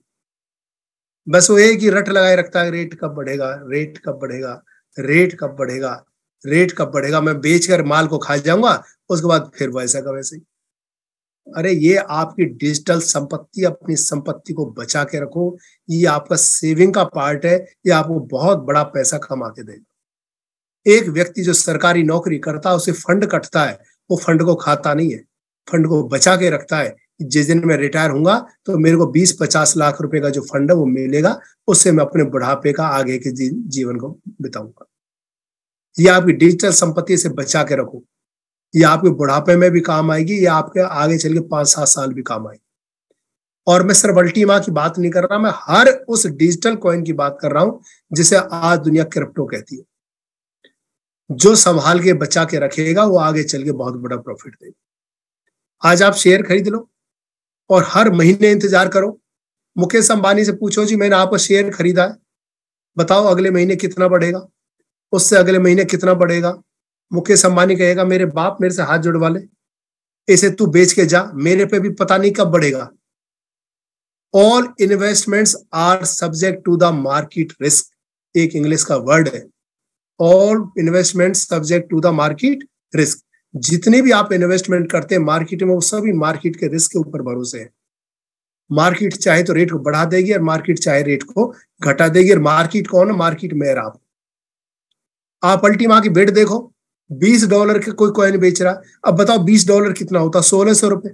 बस वो एक ही रट लगाए रखता है रेट कब बढ़ेगा रेट कब बढ़ेगा रेट कब बढ़ेगा रेट कब बढ़ेगा मैं बेचकर माल को खा जाऊंगा उसके बाद फिर वैसा का वैसे ही अरे ये आपकी डिजिटल संपत्ति अपनी संपत्ति को बचा के रखो ये आपका सेविंग का पार्ट है ये आपको बहुत बड़ा पैसा कमा के देगा एक व्यक्ति जो सरकारी नौकरी करता है उसे फंड कटता है वो फंड को खाता नहीं है फंड को बचा के रखता है जिस दिन मैं रिटायर हूंगा तो मेरे को बीस पचास लाख रुपए का जो फंड है वो मिलेगा उससे मैं अपने बुढ़ापे का आगे के जीवन को बिताऊंगा ये आपकी डिजिटल संपत्ति से बचा के रखो ये आपके बुढ़ापे में भी काम आएगी या आपके आगे चल के पांच सात साल भी काम आएगी और मैं सिर्फ अल्टी माँ की बात नहीं कर रहा मैं हर उस डिजिटल कॉइन की बात कर रहा हूं जिसे आज दुनिया क्रिप्टो कहती है जो संभाल के बचा के रखेगा वो आगे चल के बहुत बड़ा प्रॉफिट देगा आज आप शेयर खरीद लो और हर महीने इंतजार करो मुकेश अंबानी से पूछो जी मैंने आपका शेयर खरीदा है बताओ अगले महीने कितना बढ़ेगा उससे अगले महीने कितना बढ़ेगा मुकेश अंबानी कहेगा मेरे बाप मेरे से हाथ जुड़वा ले इसे तू बेच के जा मेरे पे भी पता नहीं कब बढ़ेगा all investments are subject to the market risk एक इंग्लिश का वर्ड है all investment subject to the market risk जितने भी आप इन्वेस्टमेंट करते हैं मार्केट में वो सभी मार्केट के रिस्क के ऊपर भरोसे है मार्केट चाहे तो रेट को बढ़ा देगी और मार्केट चाहे रेट को घटा देगी और मार्केट कौन है मार्केट में आप आप अल्टीमा की बेट देखो बीस डॉलर के कोई कॉइन बेच रहा अब बताओ बीस डॉलर कितना होता सोलह सौ रुपए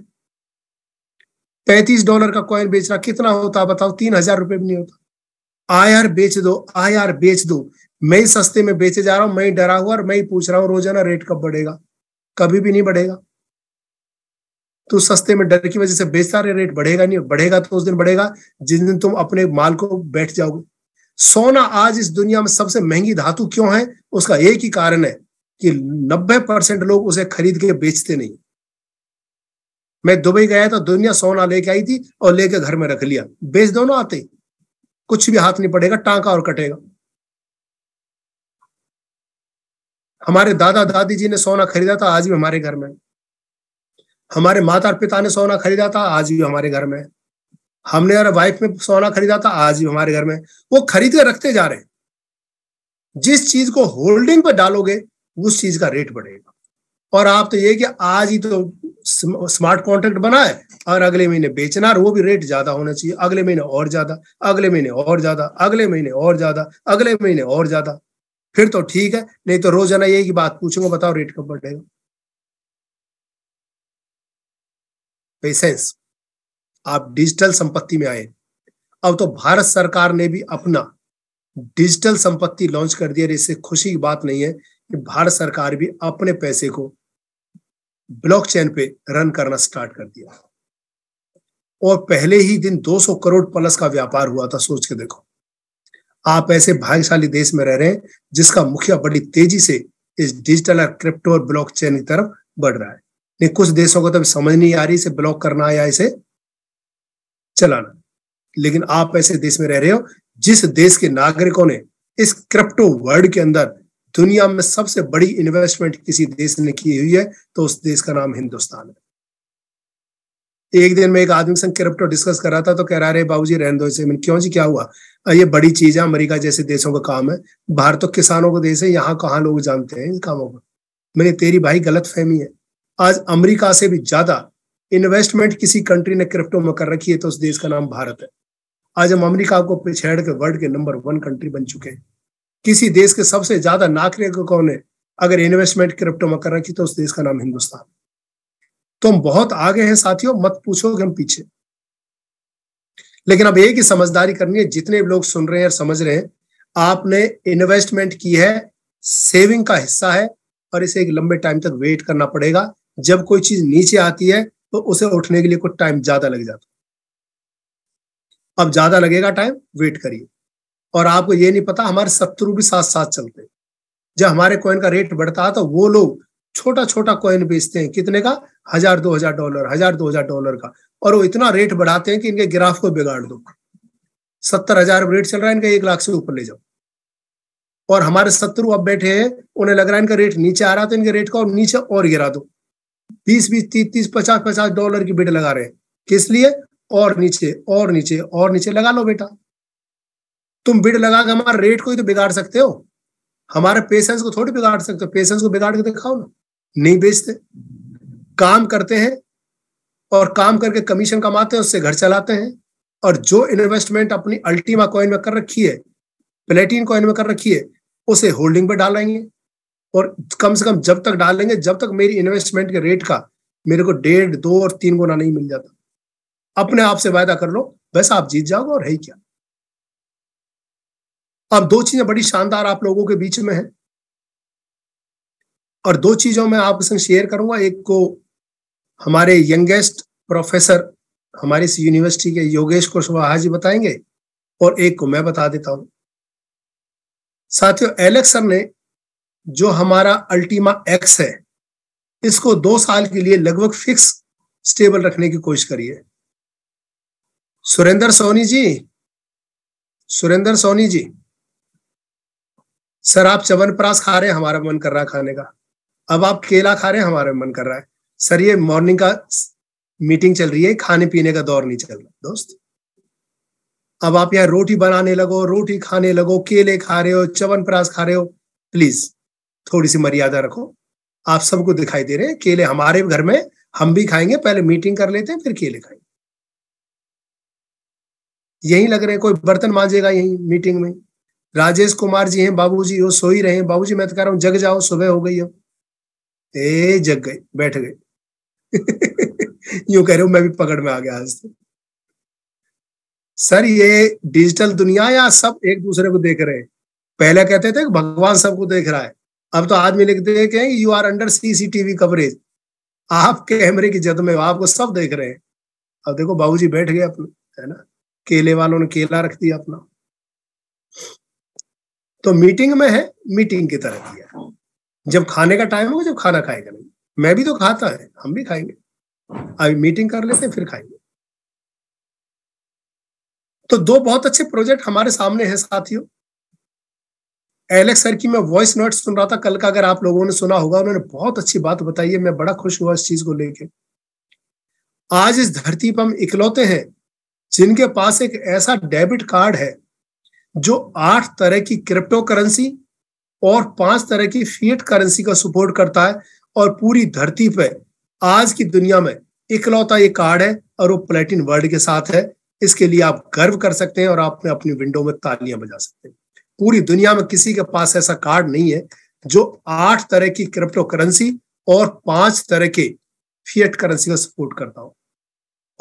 पैंतीस डॉलर का कॉइन बेच रहा कितना होता बताओ तीन हजार रुपए भी नहीं होता आयर बेच दो आयार बेच दो मैं ही सस्ते में बेचे जा रहा हूं मैं ही डरा हुआ और मैं ही पूछ रहा हूं रोजाना रेट कब बढ़ेगा कभी भी नहीं बढ़ेगा तो सस्ते में डर की वजह से बेचता रहे रेट बढ़ेगा नहीं बढ़ेगा तो उस दिन बढ़ेगा जिस दिन तुम अपने माल को बैठ जाओगे सोना आज इस दुनिया में सबसे महंगी धातु क्यों है उसका एक ही कारण है कि 90 परसेंट लोग उसे खरीद के बेचते नहीं मैं दुबई गया था दुनिया सोना लेके आई थी और लेके घर में रख लिया बेच दो ना आते कुछ भी हाथ नहीं पड़ेगा टांका और कटेगा हमारे दादा दादी जी ने सोना खरीदा था आज भी हमारे घर में हमारे माता पिता ने सोना खरीदा था आज भी हमारे घर में हमने और वाइफ में सोना खरीदा था आज भी हमारे घर में वो खरीद कर रखते जा रहे जिस चीज को होल्डिंग पर डालोगे उस चीज का रेट बढ़ेगा और आप तो ये कि आज ही तो स्मार्ट कॉन्ट्रैक्ट बनाए और अगले महीने बेचना और वो भी रेट ज्यादा होना चाहिए अगले महीने और ज्यादा अगले महीने और ज्यादा अगले महीने और ज्यादा अगले महीने और ज्यादा फिर तो ठीक है नहीं तो रोजाना यही की बात पूछूंगा बताओ रेट कब बढ़ेगा पेशेंस आप डिजिटल संपत्ति में आए अब तो भारत सरकार ने भी अपना डिजिटल संपत्ति लॉन्च कर दिया इससे खुशी की बात नहीं है कि भारत सरकार भी अपने पैसे को ब्लॉकचेन पे रन करना स्टार्ट कर दिया और पहले ही दिन 200 करोड़ प्लस का व्यापार हुआ था सोच के देखो आप ऐसे भाग्यशाली देश में रह रहे हैं जिसका मुखिया बड़ी तेजी से इस डिजिटल और क्रिप्टो और ब्लॉक चेन की तरफ बढ़ रहा है नहीं कुछ देशों को तो समझ नहीं आ रही इसे ब्लॉक करना या इसे चलाना लेकिन आप ऐसे देश में रह रहे हो जिस देश के नागरिकों ने इस क्रिप्टो वर्ल्ड के अंदर दुनिया में सबसे बड़ी इन्वेस्टमेंट किसी देश ने की हुई है तो उस देश का नाम हिंदुस्तान है एक दिन में एक आदमी संग क्रिप्टो डिस्कस कर रहा था तो कह रहा है जी रहने दो मैंने क्यों जी क्या हुआ ये बड़ी चीज है अमेरिका जैसे देशों का काम है भारत तो किसानों का देश है यहाँ कहाँ लोग जानते हैं इन कामों को मैंने तेरी भाई गलत फहमी है आज अमेरिका से भी ज्यादा इन्वेस्टमेंट किसी कंट्री ने क्रिप्टो में कर रखी है तो उस देश का नाम भारत है आज हम अमेरिका को पिछड़ के वर्ल्ड के नंबर वन कंट्री बन चुके हैं किसी देश के सबसे ज्यादा नागरिक कौन है अगर इन्वेस्टमेंट क्रिप्टो में कर रखी तो उस देश का नाम हिंदुस्तान है तो हम बहुत आगे हैं साथियों मत पूछो कि हम पीछे लेकिन अब एक ही समझदारी करनी है जितने लोग सुन रहे हैं और समझ रहे हैं आपने इन्वेस्टमेंट की है सेविंग का हिस्सा है और इसे एक लंबे टाइम तक वेट करना पड़ेगा जब कोई चीज नीचे आती है तो उसे उठने के लिए कुछ टाइम ज्यादा लग जाता अब ज्यादा लगेगा टाइम वेट करिए और आपको ये नहीं पता हमारे शत्रु भी साथ साथ चलते जब हमारे कॉइन का रेट बढ़ता है तो वो लोग छोटा छोटा कॉइन बेचते हैं कितने का हजार दो हजार डॉलर हजार दो हजार डॉलर का और वो इतना रेट बढ़ाते हैं कि इनके ग्राफ को बिगाड़ दो सत्तर हजार रेट चल रहा है इनका एक लाख से ऊपर ले जाओ और हमारे शत्रु अब बैठे हैं उन्हें लग रहा है इनका रेट नीचे आ रहा था तो इनके रेट का और नीचे और गिरा दो बीस बीस तीस तीस पचास पचास डॉलर की बिड लगा रहे हैं किस लिए और नीचे और नीचे और नीचे लगा लो बेटा तुम बिड लगा के हमारे रेट को ही तो बिगाड़ सकते हो हमारे पेशेंस को थोड़ी बिगाड़ सकते हो पेशेंस को बिगाड़ के दिखाओ ना नहीं बेचते काम करते हैं और काम करके कमीशन कमाते हैं उससे घर चलाते हैं और जो इन्वेस्टमेंट अपनी अल्टीमा कॉइन में कर रखी है प्लेटिन कॉइन में कर रखी है उसे होल्डिंग पर डालेंगे और कम से कम जब तक डालेंगे जब तक मेरी इन्वेस्टमेंट के रेट का मेरे को डेढ़ दो और तीन गुना नहीं मिल जाता अपने आप से वायदा कर लो वैसा आप जीत जाओगे और है ही क्या अब दो चीजें बड़ी शानदार आप लोगों के बीच में है और दो चीजों में आपके संग शेयर करूंगा एक को हमारे यंगेस्ट प्रोफेसर हमारी इस यूनिवर्सिटी के योगेश कुशवाहा जी बताएंगे और एक को मैं बता देता हूं साथियों एलेक्सर ने जो हमारा अल्टीमा एक्स है इसको दो साल के लिए लगभग फिक्स स्टेबल रखने की कोशिश करिए सुरेंद्र सोनी जी सुरेंद्र सोनी जी सर आप चवन प्रास खा रहे हैं हमारा मन कर रहा खाने का अब आप केला खा रहे हैं हमारा मन कर रहा है सर ये मॉर्निंग का मीटिंग चल रही है खाने पीने का दौर नहीं चल रहा दोस्त अब आप यहाँ रोटी बनाने लगो रोटी खाने लगो केले खा रहे हो चवन प्रास खा रहे हो प्लीज थोड़ी सी मर्यादा रखो आप सबको दिखाई दे रहे हैं केले हमारे घर में हम भी खाएंगे पहले मीटिंग कर लेते हैं फिर केले खाएंगे यही लग रहे हैं कोई बर्तन मांजेगा यही मीटिंग में राजेश कुमार जी हैं बाबूजी वो सो ही रहे हैं बाबूजी मैं तो कह रहा हूँ जग जाओ सुबह हो गई हो ए जग गए बैठ गए यूं कह रहे हो मैं भी पकड़ में आ गया आज सर ये डिजिटल दुनिया या सब एक दूसरे को देख रहे हैं पहले कहते थे भगवान सबको देख रहा है अब तो आदमी लिखते हैं कि you are under CCTV coverage आप कैमरे की जद में आपको सब देख रहे हैं अब देखो बाबूजी बैठ गए अपने है ना केले वालों ने केला रख दिया अपना तो मीटिंग में है मीटिंग की तरह किया जब खाने का टाइम होगा जब खाना खाएगा नहीं मैं भी तो खाता है हम भी खाएंगे अभी मीटिंग कर लेते हैं फिर खाएंगे तो दो बहुत अच्छे प्रोजेक्ट हमारे सामने हैं साथियों एलेक्स सर की मैं वॉइस नोट सुन रहा था कल का अगर आप लोगों ने सुना होगा उन्होंने बहुत अच्छी बात बताई है मैं बड़ा खुश हुआ इस चीज को लेके आज इस धरती पर हम इकलौते हैं जिनके पास एक ऐसा डेबिट कार्ड है जो आठ तरह की क्रिप्टो करेंसी और पांच तरह की फिएट करेंसी का सपोर्ट करता है और पूरी धरती पे आज की दुनिया में इकलौता ये कार्ड है और वो प्लेटिन वर्ल्ड के साथ है इसके लिए आप गर्व कर सकते हैं और आप अपनी विंडो में तालियां बजा सकते हैं पूरी दुनिया में किसी के पास ऐसा कार्ड नहीं है जो आठ तरह की क्रिप्टो करेंसी और पांच तरह के फिएट करेंसी का सपोर्ट करता हो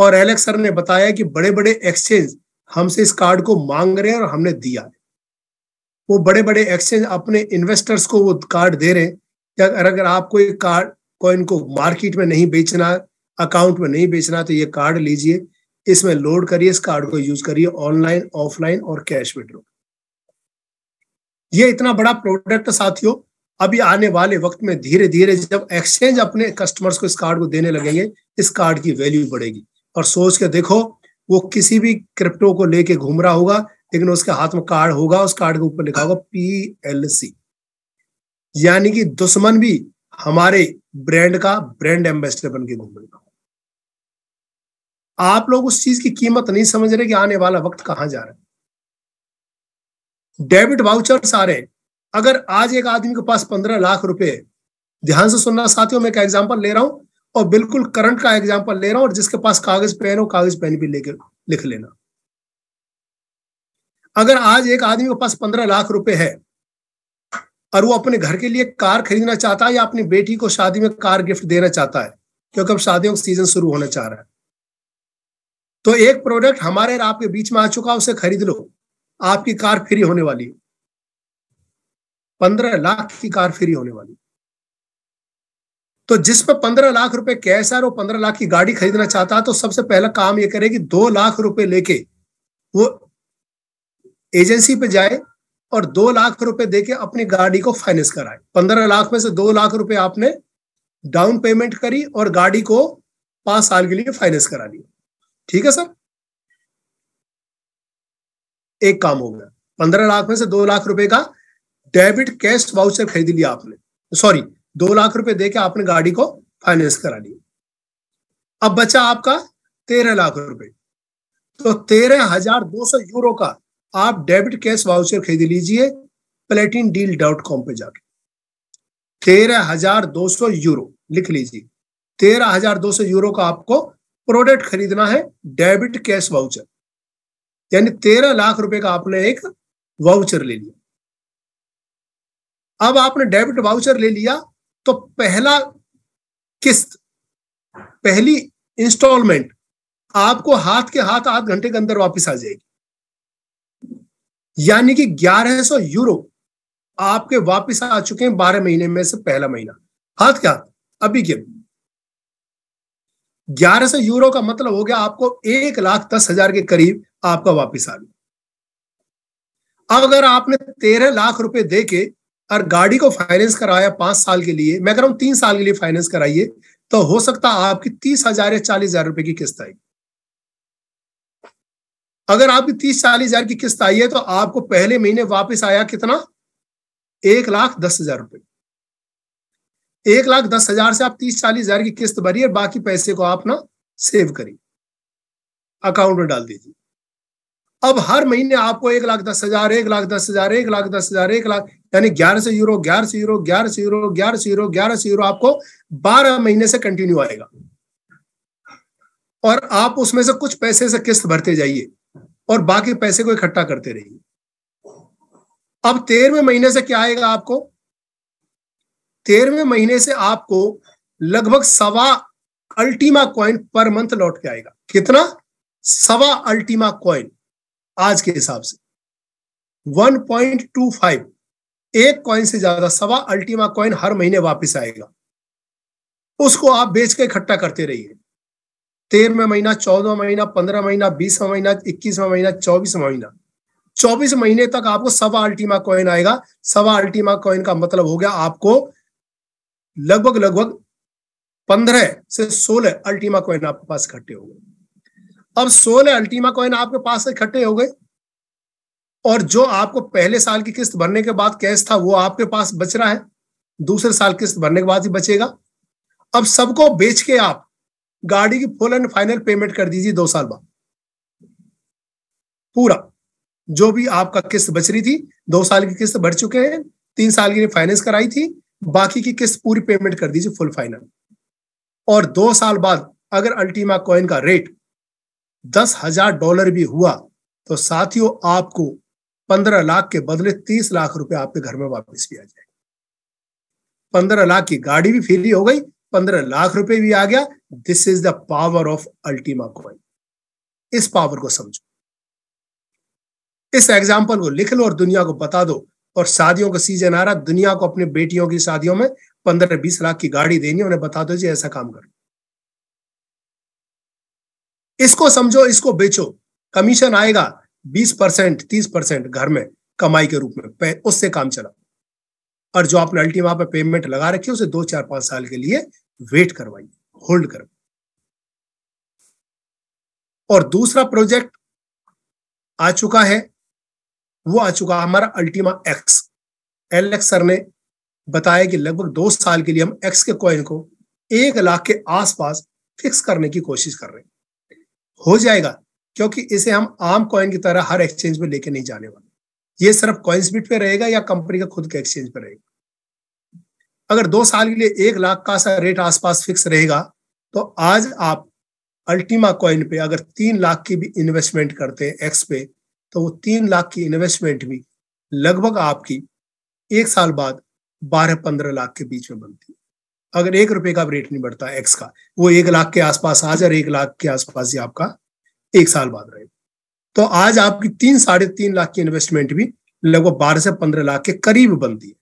और एलेक्सर ने बताया कि बड़े बड़े एक्सचेंज हमसे इस कार्ड को मांग रहे हैं और हमने दिया है वो बड़े बड़े एक्सचेंज अपने इन्वेस्टर्स को वो कार्ड दे रहे हैं या अगर आपको ये कार्ड कॉइन को मार्केट में नहीं बेचना अकाउंट में नहीं बेचना तो ये कार्ड लीजिए इसमें लोड करिए इस कार्ड को यूज करिए ऑनलाइन ऑफलाइन और कैश विड्रो ये इतना बड़ा प्रोडक्ट साथियों अभी आने वाले वक्त में धीरे धीरे जब एक्सचेंज अपने कस्टमर्स को इस कार्ड को देने लगेंगे इस कार्ड की वैल्यू बढ़ेगी और सोच के देखो वो किसी भी क्रिप्टो को लेके घूम रहा होगा लेकिन उसके हाथ में कार्ड होगा उस कार्ड के ऊपर लिखा होगा पी एल सी यानी कि दुश्मन भी हमारे ब्रांड का ब्रांड एम्बेसडर बन के घूम रहा आप लोग उस चीज की कीमत नहीं समझ रहे कि आने वाला वक्त कहां जा रहा है डेबिट वाउचर्स आ रहे अगर आज एक आदमी के पास पंद्रह लाख रुपए ध्यान से सुनना साथियों मैं एक एग्जाम्पल ले रहा हूं और बिल्कुल करंट का एग्जाम्पल ले रहा हूं और जिसके पास कागज पेन हो कागज पेन भी लेकर लिख लेना अगर आज एक आदमी के पास पंद्रह लाख रुपए है और वो अपने घर के लिए कार खरीदना चाहता है या अपनी बेटी को शादी में कार गिफ्ट देना चाहता है क्योंकि अब शादियों का सीजन शुरू होने चाह रहा है तो एक प्रोडक्ट हमारे आपके बीच में आ चुका उसे खरीद लो आपकी कार फ्री होने वाली है पंद्रह लाख की कार फ्री होने वाली तो जिस पर पंद्रह लाख रुपए कैश है और पंद्रह लाख की गाड़ी खरीदना चाहता है तो सबसे पहला काम ये करे कि दो लाख रुपए लेके वो एजेंसी पे जाए और दो लाख रुपए देके अपनी गाड़ी को फाइनेंस कराए पंद्रह लाख में से दो लाख रुपए आपने डाउन पेमेंट करी और गाड़ी को पांच साल के लिए फाइनेंस करा लिया ठीक है सर एक काम हो गया पंद्रह लाख में से दो लाख रुपए का डेबिट कैश वाउचर खरीद लिया आपने सॉरी दो लाख रुपए देके आपने गाड़ी को फाइनेंस करा लिया अब बचा आपका तेरह लाख रुपए तो तेरह हजार दो सौ यूरो का आप डेबिट कैश वाउचर खरीद लीजिए प्लेटिन डील डॉट कॉम पर जाके तेरह हजार दो सौ यूरो लिख लीजिए तेरह हजार दो सौ यूरो का आपको प्रोडक्ट खरीदना है डेबिट कैश वाउचर यानी तेरह लाख रुपए का आपने एक वाउचर ले लिया अब आपने डेबिट वाउचर ले लिया तो पहला किस्त पहली इंस्टॉलमेंट आपको हाथ के हाथ आध घंटे के अंदर वापस आ जाएगी यानी कि 1100 यूरो आपके वापस आ चुके हैं बारह महीने में से पहला महीना हाथ क्या अभी के ग्यारह सौ यूरो का मतलब हो गया आपको एक लाख दस हजार के करीब आपका वापस आ गया अगर आपने तेरह लाख रुपए दे के और गाड़ी को फाइनेंस कराया पांच साल के लिए मैं कह रहा हूं तीन साल के लिए फाइनेंस कराइए तो हो सकता है आपकी तीस हजार या चालीस हजार रुपए की किस्त आएगी अगर आपकी तीस चालीस हजार की किस्त आई है तो आपको पहले महीने वापस आया कितना एक लाख दस हजार रुपए एक लाख दस हजार से आप तीस चालीस हजार की किस्त भरी और बाकी पैसे को आप ना सेव करिए अकाउंट में डाल दीजिए अब हर महीने आपको एक लाख दस हजार एक लाख दस हजार एक लाख दस हजार एक लाख यानी ग्यारह सौ यूरो ग्यारह सौ यूरो ग्यारह सौ यूरो ग्यारह सौ यूरो ग्यारह सौ यूरो आपको बारह महीने से कंटिन्यू आएगा और आप उसमें से कुछ पैसे से किस्त भरते जाइए और बाकी पैसे को इकट्ठा करते रहिए अब तेरहवें महीने से क्या आएगा आपको तेरहवें महीने से आपको लगभग सवा अल्टीमा कॉइन पर मंथ लौट के आएगा कितना सवा अल्टीमा कॉइन आज के हिसाब से 1.25 एक कॉइन से ज्यादा सवा अल्टीमा कॉइन हर महीने वापस आएगा उसको आप बेच के इकट्ठा करते रहिए तेरहवा महीना चौदहवा महीना पंद्रह महीना बीसवा महीना इक्कीसवा महीना चौबीसवा महीना चौबीस महीने तक आपको सवा अल्टीमा कॉइन आएगा सवा अल्टीमा कॉइन का मतलब हो गया आपको लगभग लगभग पंद्रह से सोलह अल्टीमा कॉइन आपके पास इकट्ठे हो गए अब सोलह अल्टीमा कॉइन आपके पास इकट्ठे हो गए और जो आपको पहले साल की किस्त भरने के बाद कैश था वो आपके पास बच रहा है दूसरे साल किस्त भरने के बाद ही बचेगा अब सबको बेच के आप गाड़ी की फुल एंड फाइनल पेमेंट कर दीजिए दो साल बाद पूरा जो भी आपका किस्त बच रही थी दो साल की किस्त भर चुके हैं तीन साल की फाइनेंस कराई थी बाकी की किस्त पूरी पेमेंट कर दीजिए फुल फाइनल और दो साल बाद अगर अल्टीमा कॉइन का रेट दस हजार डॉलर भी हुआ तो साथियों आपको पंद्रह लाख के बदले तीस लाख रुपए आपके घर में वापस भी आ जाए पंद्रह लाख की गाड़ी भी फ्री हो गई पंद्रह लाख रुपए भी आ गया this is the power of Ultima coin इस पावर को समझो इस एग्जाम्पल को लिख लो और दुनिया को बता दो और शादियों का सीजन आ रहा दुनिया को अपने बेटियों की शादियों में पंद्रह बीस लाख की गाड़ी देनी उन्हें बता दो जी ऐसा काम करो इसको समझो इसको बेचो कमीशन आएगा बीस परसेंट तीस परसेंट घर में कमाई के रूप में उससे काम चला और जो आपने अल्टीमा पे पेमेंट लगा रखी है उसे दो चार पांच साल के लिए वेट करवाइए होल्ड कर और दूसरा प्रोजेक्ट आ चुका है वो आ चुका हमारा Ultima X L X sir ने बताया कि लगभग दो साल के लिए हम एक्स के कॉइन को एक लाख के आसपास फिक्स करने की कोशिश कर रहे हैं हो जाएगा क्योंकि इसे हम आम कॉइन की तरह हर एक्सचेंज में लेके नहीं जाने वाले ये सिर्फ कॉइन्स बिट पे रहेगा या कंपनी का खुद के एक्सचेंज पे रहेगा अगर दो साल के लिए एक लाख का सा रेट आसपास फिक्स रहेगा तो आज आप अल्टीमा कॉइन पे अगर तीन लाख की भी इन्वेस्टमेंट करते हैं एक्स पे तो वो तीन लाख की इन्वेस्टमेंट भी लगभग आपकी एक साल बाद बारह पंद्रह लाख के बीच में बनती है अगर एक रुपए का रेट नहीं बढ़ता एक्स का वो एक लाख के आसपास आज और एक लाख के आसपास ही आपका एक साल बाद रहेगा तो आज आपकी तीन साढ़े तीन लाख की इन्वेस्टमेंट भी लगभग बारह से पंद्रह लाख के करीब बनती है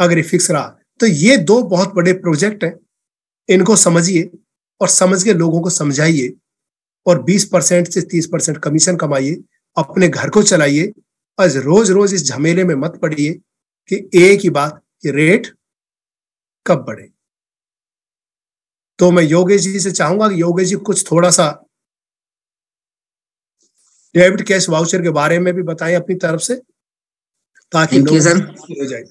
अगर ये फिक्स रहा तो ये दो बहुत बड़े प्रोजेक्ट हैं इनको समझिए और समझ के लोगों को समझाइए और 20 परसेंट से 30 परसेंट कमीशन कमाइए अपने घर को चलाइए आज रोज रोज इस झमेले में मत पड़िए कि एक ही बात कि रेट कब बढ़े तो मैं योगेश जी से चाहूंगा कि योगेश जी कुछ थोड़ा सा डेबिट कैश वाउचर के बारे में भी बताएं अपनी तरफ से ताकि हो जाए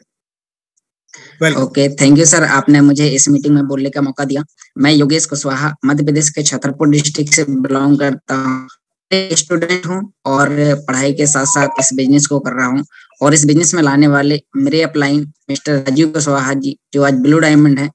ओके थैंक यू सर आपने मुझे इस मीटिंग में बोलने का मौका दिया मैं योगेश कुशवाहा मध्य प्रदेश के छतरपुर डिस्ट्रिक्ट से बिलोंग करता हूँ स्टूडेंट हूँ और पढ़ाई के साथ साथ इस बिजनेस को कर रहा हूँ और इस बिजनेस में लाने वाले मेरे अपलाइन मिस्टर राजीव कुशवाहा जी जो आज ब्लू डायमंड है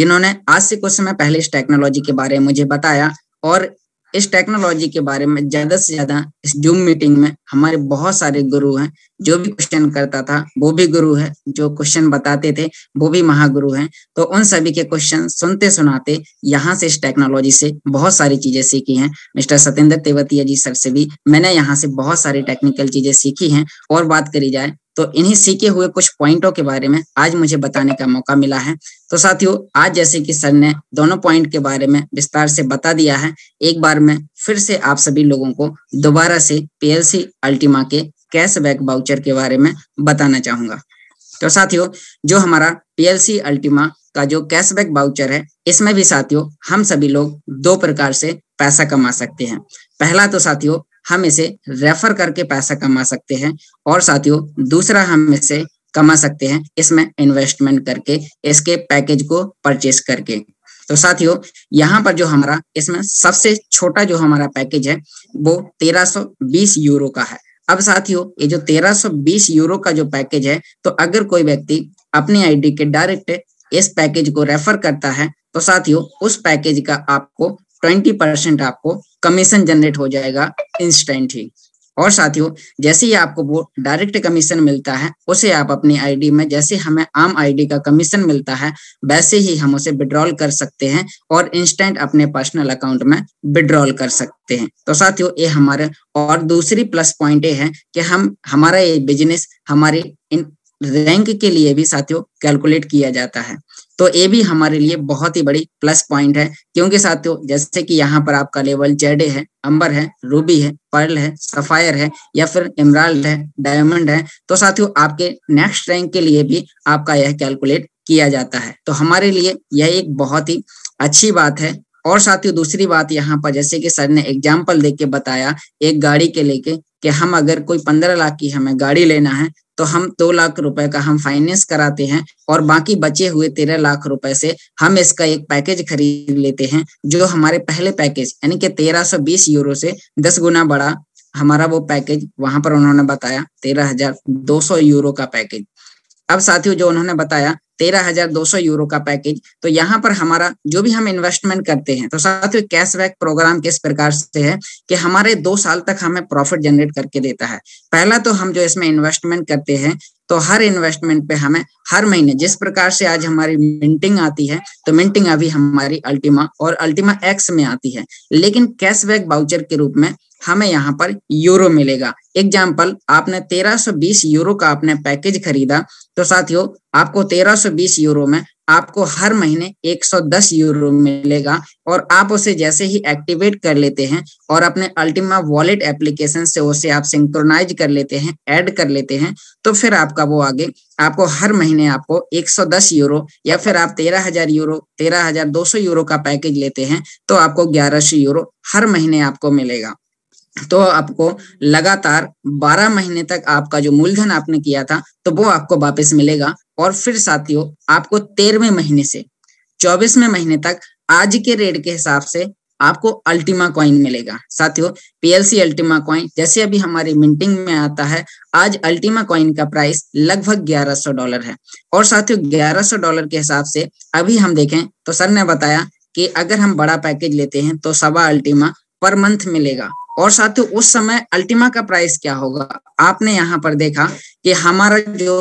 जिन्होंने आज से कुछ समय पहले इस टेक्नोलॉजी के बारे में मुझे बताया और इस टेक्नोलॉजी के बारे में ज्यादा से ज्यादा इस जूम मीटिंग में हमारे बहुत सारे गुरु हैं जो भी क्वेश्चन करता था वो भी गुरु है जो क्वेश्चन बताते थे वो भी महागुरु हैं तो उन सभी के क्वेश्चन सुनते सुनाते यहाँ से इस टेक्नोलॉजी से बहुत सारी चीजें सीखी हैं मिस्टर सतेंद्र तेवतिया जी सर से भी मैंने यहाँ से बहुत सारी टेक्निकल चीजें सीखी हैं और बात करी जाए तो इन्हीं सीखे हुए कुछ पॉइंटों के बारे में आज मुझे बताने का मौका मिला है तो साथियों आज जैसे कि सर ने दोनों पॉइंट के बारे में विस्तार से बता दिया है एक बार मैं फिर से आप सभी लोगों को दोबारा से पीएलसी अल्टीमा के कैशबैक बाउचर के बारे में बताना चाहूंगा तो साथियों जो हमारा पीएलसी अल्टीमा का जो कैशबैक बाउचर है इसमें भी साथियों हम सभी लोग दो प्रकार से पैसा कमा सकते हैं पहला तो साथियों हम इसे रेफर करके पैसा कमा सकते हैं और साथियों दूसरा हम इसे कमा सकते हैं इसमें इन्वेस्टमेंट करके इसके पैकेज को परचेस करके तो साथियों यहाँ पर जो हमारा इसमें सबसे छोटा जो हमारा पैकेज है वो 1320 यूरो का है अब साथियों ये जो 1320 यूरो का जो पैकेज है तो अगर कोई व्यक्ति अपनी आईडी के डायरेक्ट इस पैकेज को रेफर करता है तो साथियों उस पैकेज का आपको 20 परसेंट आपको कमीशन जनरेट हो जाएगा इंस्टेंट ही और साथियों जैसे ही आपको वो डायरेक्ट कमीशन मिलता है उसे आप अपनी आईडी में जैसे हमें आम आईडी का कमीशन मिलता है वैसे ही हम उसे विड्रॉल कर सकते हैं और इंस्टेंट अपने पर्सनल अकाउंट में विड्रॉल कर सकते हैं तो साथियों ये हमारे और दूसरी प्लस पॉइंट ये है कि हम हमारा ये बिजनेस हमारी इन रैंक के लिए भी साथियों कैलकुलेट किया जाता है तो ये भी हमारे लिए बहुत ही बड़ी प्लस पॉइंट है क्योंकि साथियों जैसे कि यहाँ पर आपका लेवल जेडे है अंबर है रूबी है पर्ल है सफायर है या फिर इमराल्ड है डायमंड है तो साथियों आपके नेक्स्ट रैंक के लिए भी आपका यह कैलकुलेट किया जाता है तो हमारे लिए यह एक बहुत ही अच्छी बात है और साथियों दूसरी बात यहाँ पर जैसे कि सर ने एग्जाम्पल देके बताया एक गाड़ी के लेके कि हम अगर कोई पंद्रह लाख की हमें गाड़ी लेना है तो हम दो लाख रुपए का हम फाइनेंस कराते हैं और बाकी बचे हुए तेरह लाख रुपए से हम इसका एक पैकेज खरीद लेते हैं जो हमारे पहले पैकेज यानी कि तेरह सौ बीस यूरो से दस गुना बड़ा हमारा वो पैकेज वहां पर उन्होंने बताया तेरह हजार दो सौ यूरो का पैकेज अब साथियों जो उन्होंने बताया तेरह हजार दो सौ यूरो का पैकेज तो यहाँ पर हमारा जो भी हम इन्वेस्टमेंट करते हैं तो साथ ही कैशबैक प्रोग्राम किस प्रकार से है कि हमारे दो साल तक हमें प्रॉफिट जनरेट करके देता है पहला तो हम जो इसमें इन्वेस्टमेंट करते हैं तो हर इन्वेस्टमेंट पे हमें हर महीने जिस प्रकार से आज हमारी मिंटिंग आती है तो मिंटिंग अभी हमारी अल्टीमा और अल्टीमा एक्स में आती है लेकिन कैशबैक बाउचर के रूप में हमें यहाँ पर यूरो मिलेगा एग्जाम्पल आपने 1320 यूरो का आपने पैकेज खरीदा तो साथियों आपको 120 यूरो में आपको हर महीने 110 यूरो मिलेगा और आप उसे जैसे ही एक्टिवेट कर लेते हैं और अपने अल्टीमा वॉलेट एप्लीकेशन से उसे आप सिंक्रोनाइज कर लेते हैं ऐड कर लेते हैं तो फिर आपका वो आगे आपको हर महीने आपको 110 यूरो या फिर आप 13,000 यूरो 13,200 यूरो का पैकेज लेते हैं तो आपको ग्यारह यूरो हर महीने आपको मिलेगा तो आपको लगातार 12 महीने तक आपका जो मूलधन आपने किया था तो वो आपको वापस मिलेगा और फिर साथियों आपको तेरहवें महीने से चौबीसवें महीने तक आज के रेट के हिसाब से आपको अल्टीमा कॉइन मिलेगा साथियों पीएलसी अल्टीमा कॉइन जैसे अभी हमारी मिंटिंग में आता है आज अल्टीमा कॉइन का प्राइस लगभग 1100 डॉलर है और साथियों 1100 डॉलर के हिसाब से अभी हम देखें तो सर ने बताया कि अगर हम बड़ा पैकेज लेते हैं तो सवा अल्टीमा पर मंथ मिलेगा और साथियों उस समय अल्टीमा का प्राइस क्या होगा आपने यहाँ पर देखा कि हमारा जो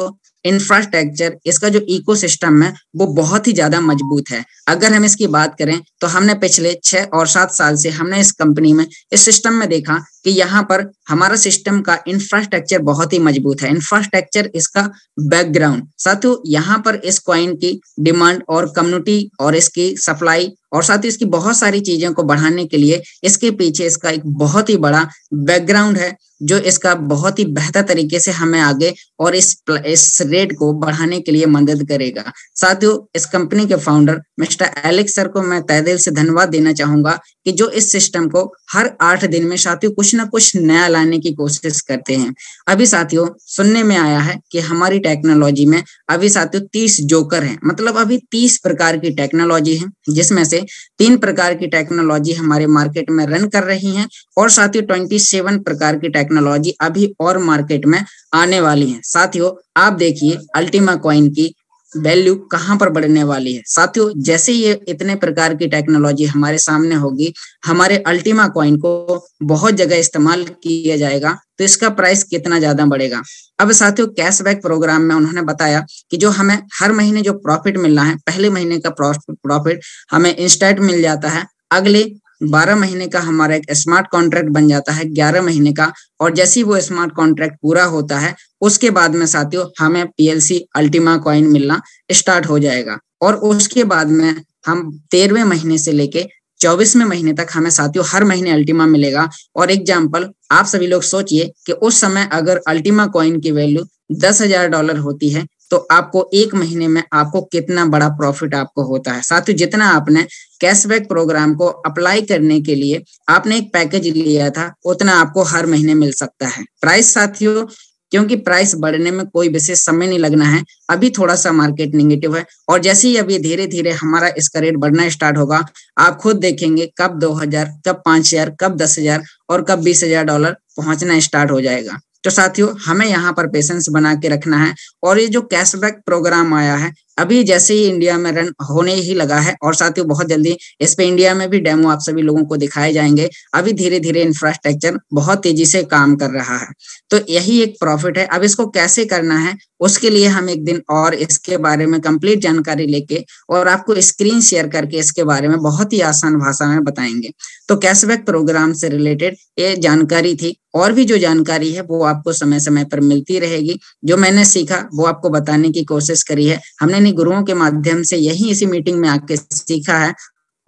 इंफ्रास्ट्रक्चर इसका जो इकोसिस्टम है वो बहुत ही ज्यादा मजबूत है अगर हम इसकी बात करें तो हमने पिछले छह और सात साल से हमने इस कंपनी में इस सिस्टम में देखा कि यहाँ पर हमारा सिस्टम का इंफ्रास्ट्रक्चर बहुत ही मजबूत है इंफ्रास्ट्रक्चर इसका बैकग्राउंड साथ ही यहाँ पर इस क्वाइन की डिमांड और कम्युनिटी और इसकी सप्लाई और साथ ही इसकी बहुत सारी चीजों को बढ़ाने के लिए इसके पीछे इसका एक बहुत ही बड़ा बैकग्राउंड है जो इसका बहुत ही बेहतर तरीके से हमें आगे और इस इस रेट को बढ़ाने के लिए मदद करेगा साथियों इस कंपनी के फाउंडर मिस्टर एलेक्स सर को मैं तय दिल से धन्यवाद देना चाहूंगा कि जो इस सिस्टम को हर आठ दिन में साथियों कुछ कुछ ना कुछ नया लाने की कोशिश करते हैं अभी साथियों सुनने में आया है कि हमारी टेक्नोलॉजी में अभी साथियों तीस जोकर हैं मतलब अभी तीस प्रकार की टेक्नोलॉजी है जिसमें से तीन प्रकार की टेक्नोलॉजी हमारे मार्केट में रन कर रही है और साथियों ट्वेंटी सेवन प्रकार की टेक्नोलॉजी अभी और मार्केट में आने वाली है साथियों आप देखिए अल्टीमा कॉइन की वैल्यू कहाँ पर बढ़ने वाली है साथियों जैसे ये इतने प्रकार की टेक्नोलॉजी हमारे सामने होगी हमारे अल्टीमा कॉइन को बहुत जगह इस्तेमाल किया जाएगा तो इसका प्राइस कितना ज्यादा बढ़ेगा अब साथियों कैशबैक प्रोग्राम में उन्होंने बताया कि जो हमें हर महीने जो प्रॉफिट मिलना है पहले महीने का प्रॉफिट हमें इंस्टेंट मिल जाता है अगले बारह महीने का हमारा एक स्मार्ट कॉन्ट्रैक्ट बन जाता है ग्यारह महीने का और जैसे ही वो स्मार्ट कॉन्ट्रैक्ट पूरा होता है उसके बाद में साथियों हमें पीएलसी अल्टीमा कॉइन मिलना स्टार्ट हो जाएगा और उसके बाद में हम तेरहवें महीने से लेके चौबीसवें महीने तक हमें साथियों हर महीने अल्टीमा मिलेगा और एग्जाम्पल आप सभी लोग सोचिए कि उस समय अगर अल्टीमा कॉइन की वैल्यू दस हजार डॉलर होती है तो आपको एक महीने में आपको कितना बड़ा प्रॉफिट आपको होता है साथ ही जितना आपने कैशबैक प्रोग्राम को अप्लाई करने के लिए आपने एक पैकेज लिया था उतना आपको हर महीने मिल सकता है प्राइस साथियों क्योंकि प्राइस बढ़ने में कोई विशेष समय नहीं लगना है अभी थोड़ा सा मार्केट निगेटिव है और जैसे ही अभी धीरे धीरे हमारा इसका रेट बढ़ना स्टार्ट होगा आप खुद देखेंगे कब 2000 कब 5000 कब 10000 और कब 20000 डॉलर पहुंचना स्टार्ट हो जाएगा तो साथियों हमें यहाँ पर पेशेंस बना के रखना है और ये जो कैशबैक प्रोग्राम आया है अभी जैसे ही इंडिया में रन होने ही लगा है और साथ ही बहुत जल्दी इस पे इंडिया में भी डेमो आप सभी लोगों को दिखाए जाएंगे अभी धीरे धीरे इंफ्रास्ट्रक्चर बहुत तेजी से काम कर रहा है तो यही एक प्रॉफिट है अब इसको कैसे करना है उसके लिए हम एक दिन और इसके बारे में कंप्लीट जानकारी लेके और आपको स्क्रीन शेयर करके इसके बारे में बहुत ही आसान भाषा में बताएंगे तो कैशबैक प्रोग्राम से रिलेटेड ये जानकारी थी और भी जो जानकारी है वो आपको समय समय पर मिलती रहेगी जो मैंने सीखा वो आपको बताने की कोशिश करी है हमने अपने गुरुओं के माध्यम से यही इसी मीटिंग में आके सीखा है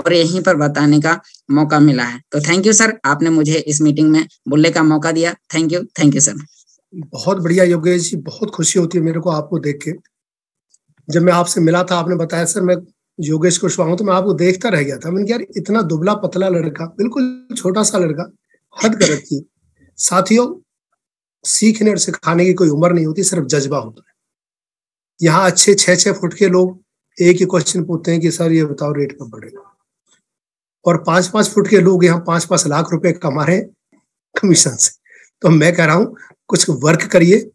और यहीं पर बताने का मौका मिला है तो थैंक यू सर आपने मुझे इस मीटिंग में बोलने का मौका दिया thank you thank you sir बहुत बढ़िया योगेश जी बहुत खुशी होती है मेरे को आपको देख के जब मैं आपसे मिला था आपने बताया सर मैं योगेश को कुशवाहा तो मैं आपको देखता रह गया था मैंने यार इतना दुबला पतला लड़का बिल्कुल छोटा सा लड़का हद कर रखी साथियों सीखने और सिखाने की कोई उम्र नहीं होती सिर्फ जज्बा होता है यहाँ अच्छे छः छह फुट के लोग एक ही क्वेश्चन पूछते हैं कि सर ये बताओ रेट कब बढ़ेगा और पांच पांच फुट के लोग यहाँ पांच पांच लाख रुपए कमा रहे कमीशन से तो मैं कह रहा हूं कुछ वर्क करिए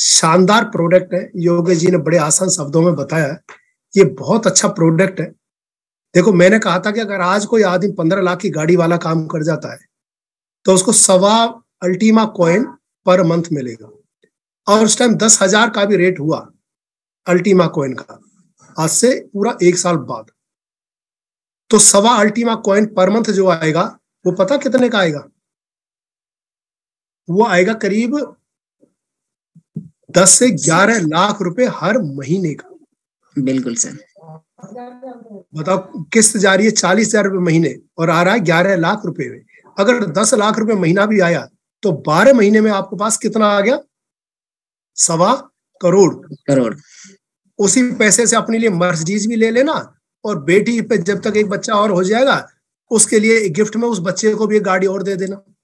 शानदार प्रोडक्ट है योगेश जी ने बड़े आसान शब्दों में बताया ये बहुत अच्छा प्रोडक्ट है देखो मैंने कहा था कि अगर आज कोई आदमी पंद्रह लाख की गाड़ी वाला काम कर जाता है तो उसको सवा अल्टीमा कॉइन पर मंथ मिलेगा और उस टाइम दस हजार का भी रेट हुआ अल्टीमा कॉइन का आज से पूरा एक साल बाद तो सवा अल्टीमा कॉइन पर मंथ जो आएगा वो पता कितने का आएगा वो आएगा करीब दस से ग्यारह लाख रुपए हर महीने का बिल्कुल सर बताओ किस्त जा रही है चालीस हजार रुपये महीने और आ रहा है ग्यारह लाख रुपए में अगर दस लाख रुपए महीना भी आया तो बारह महीने में आपके पास कितना आ गया सवा करोड़ करोड़ उसी पैसे से अपने लिए मर्सिडीज भी ले लेना और बेटी पे जब तक एक बच्चा और हो जाएगा उसके लिए गिफ्ट में उस बच्चे को भी एक गाड़ी और दे देना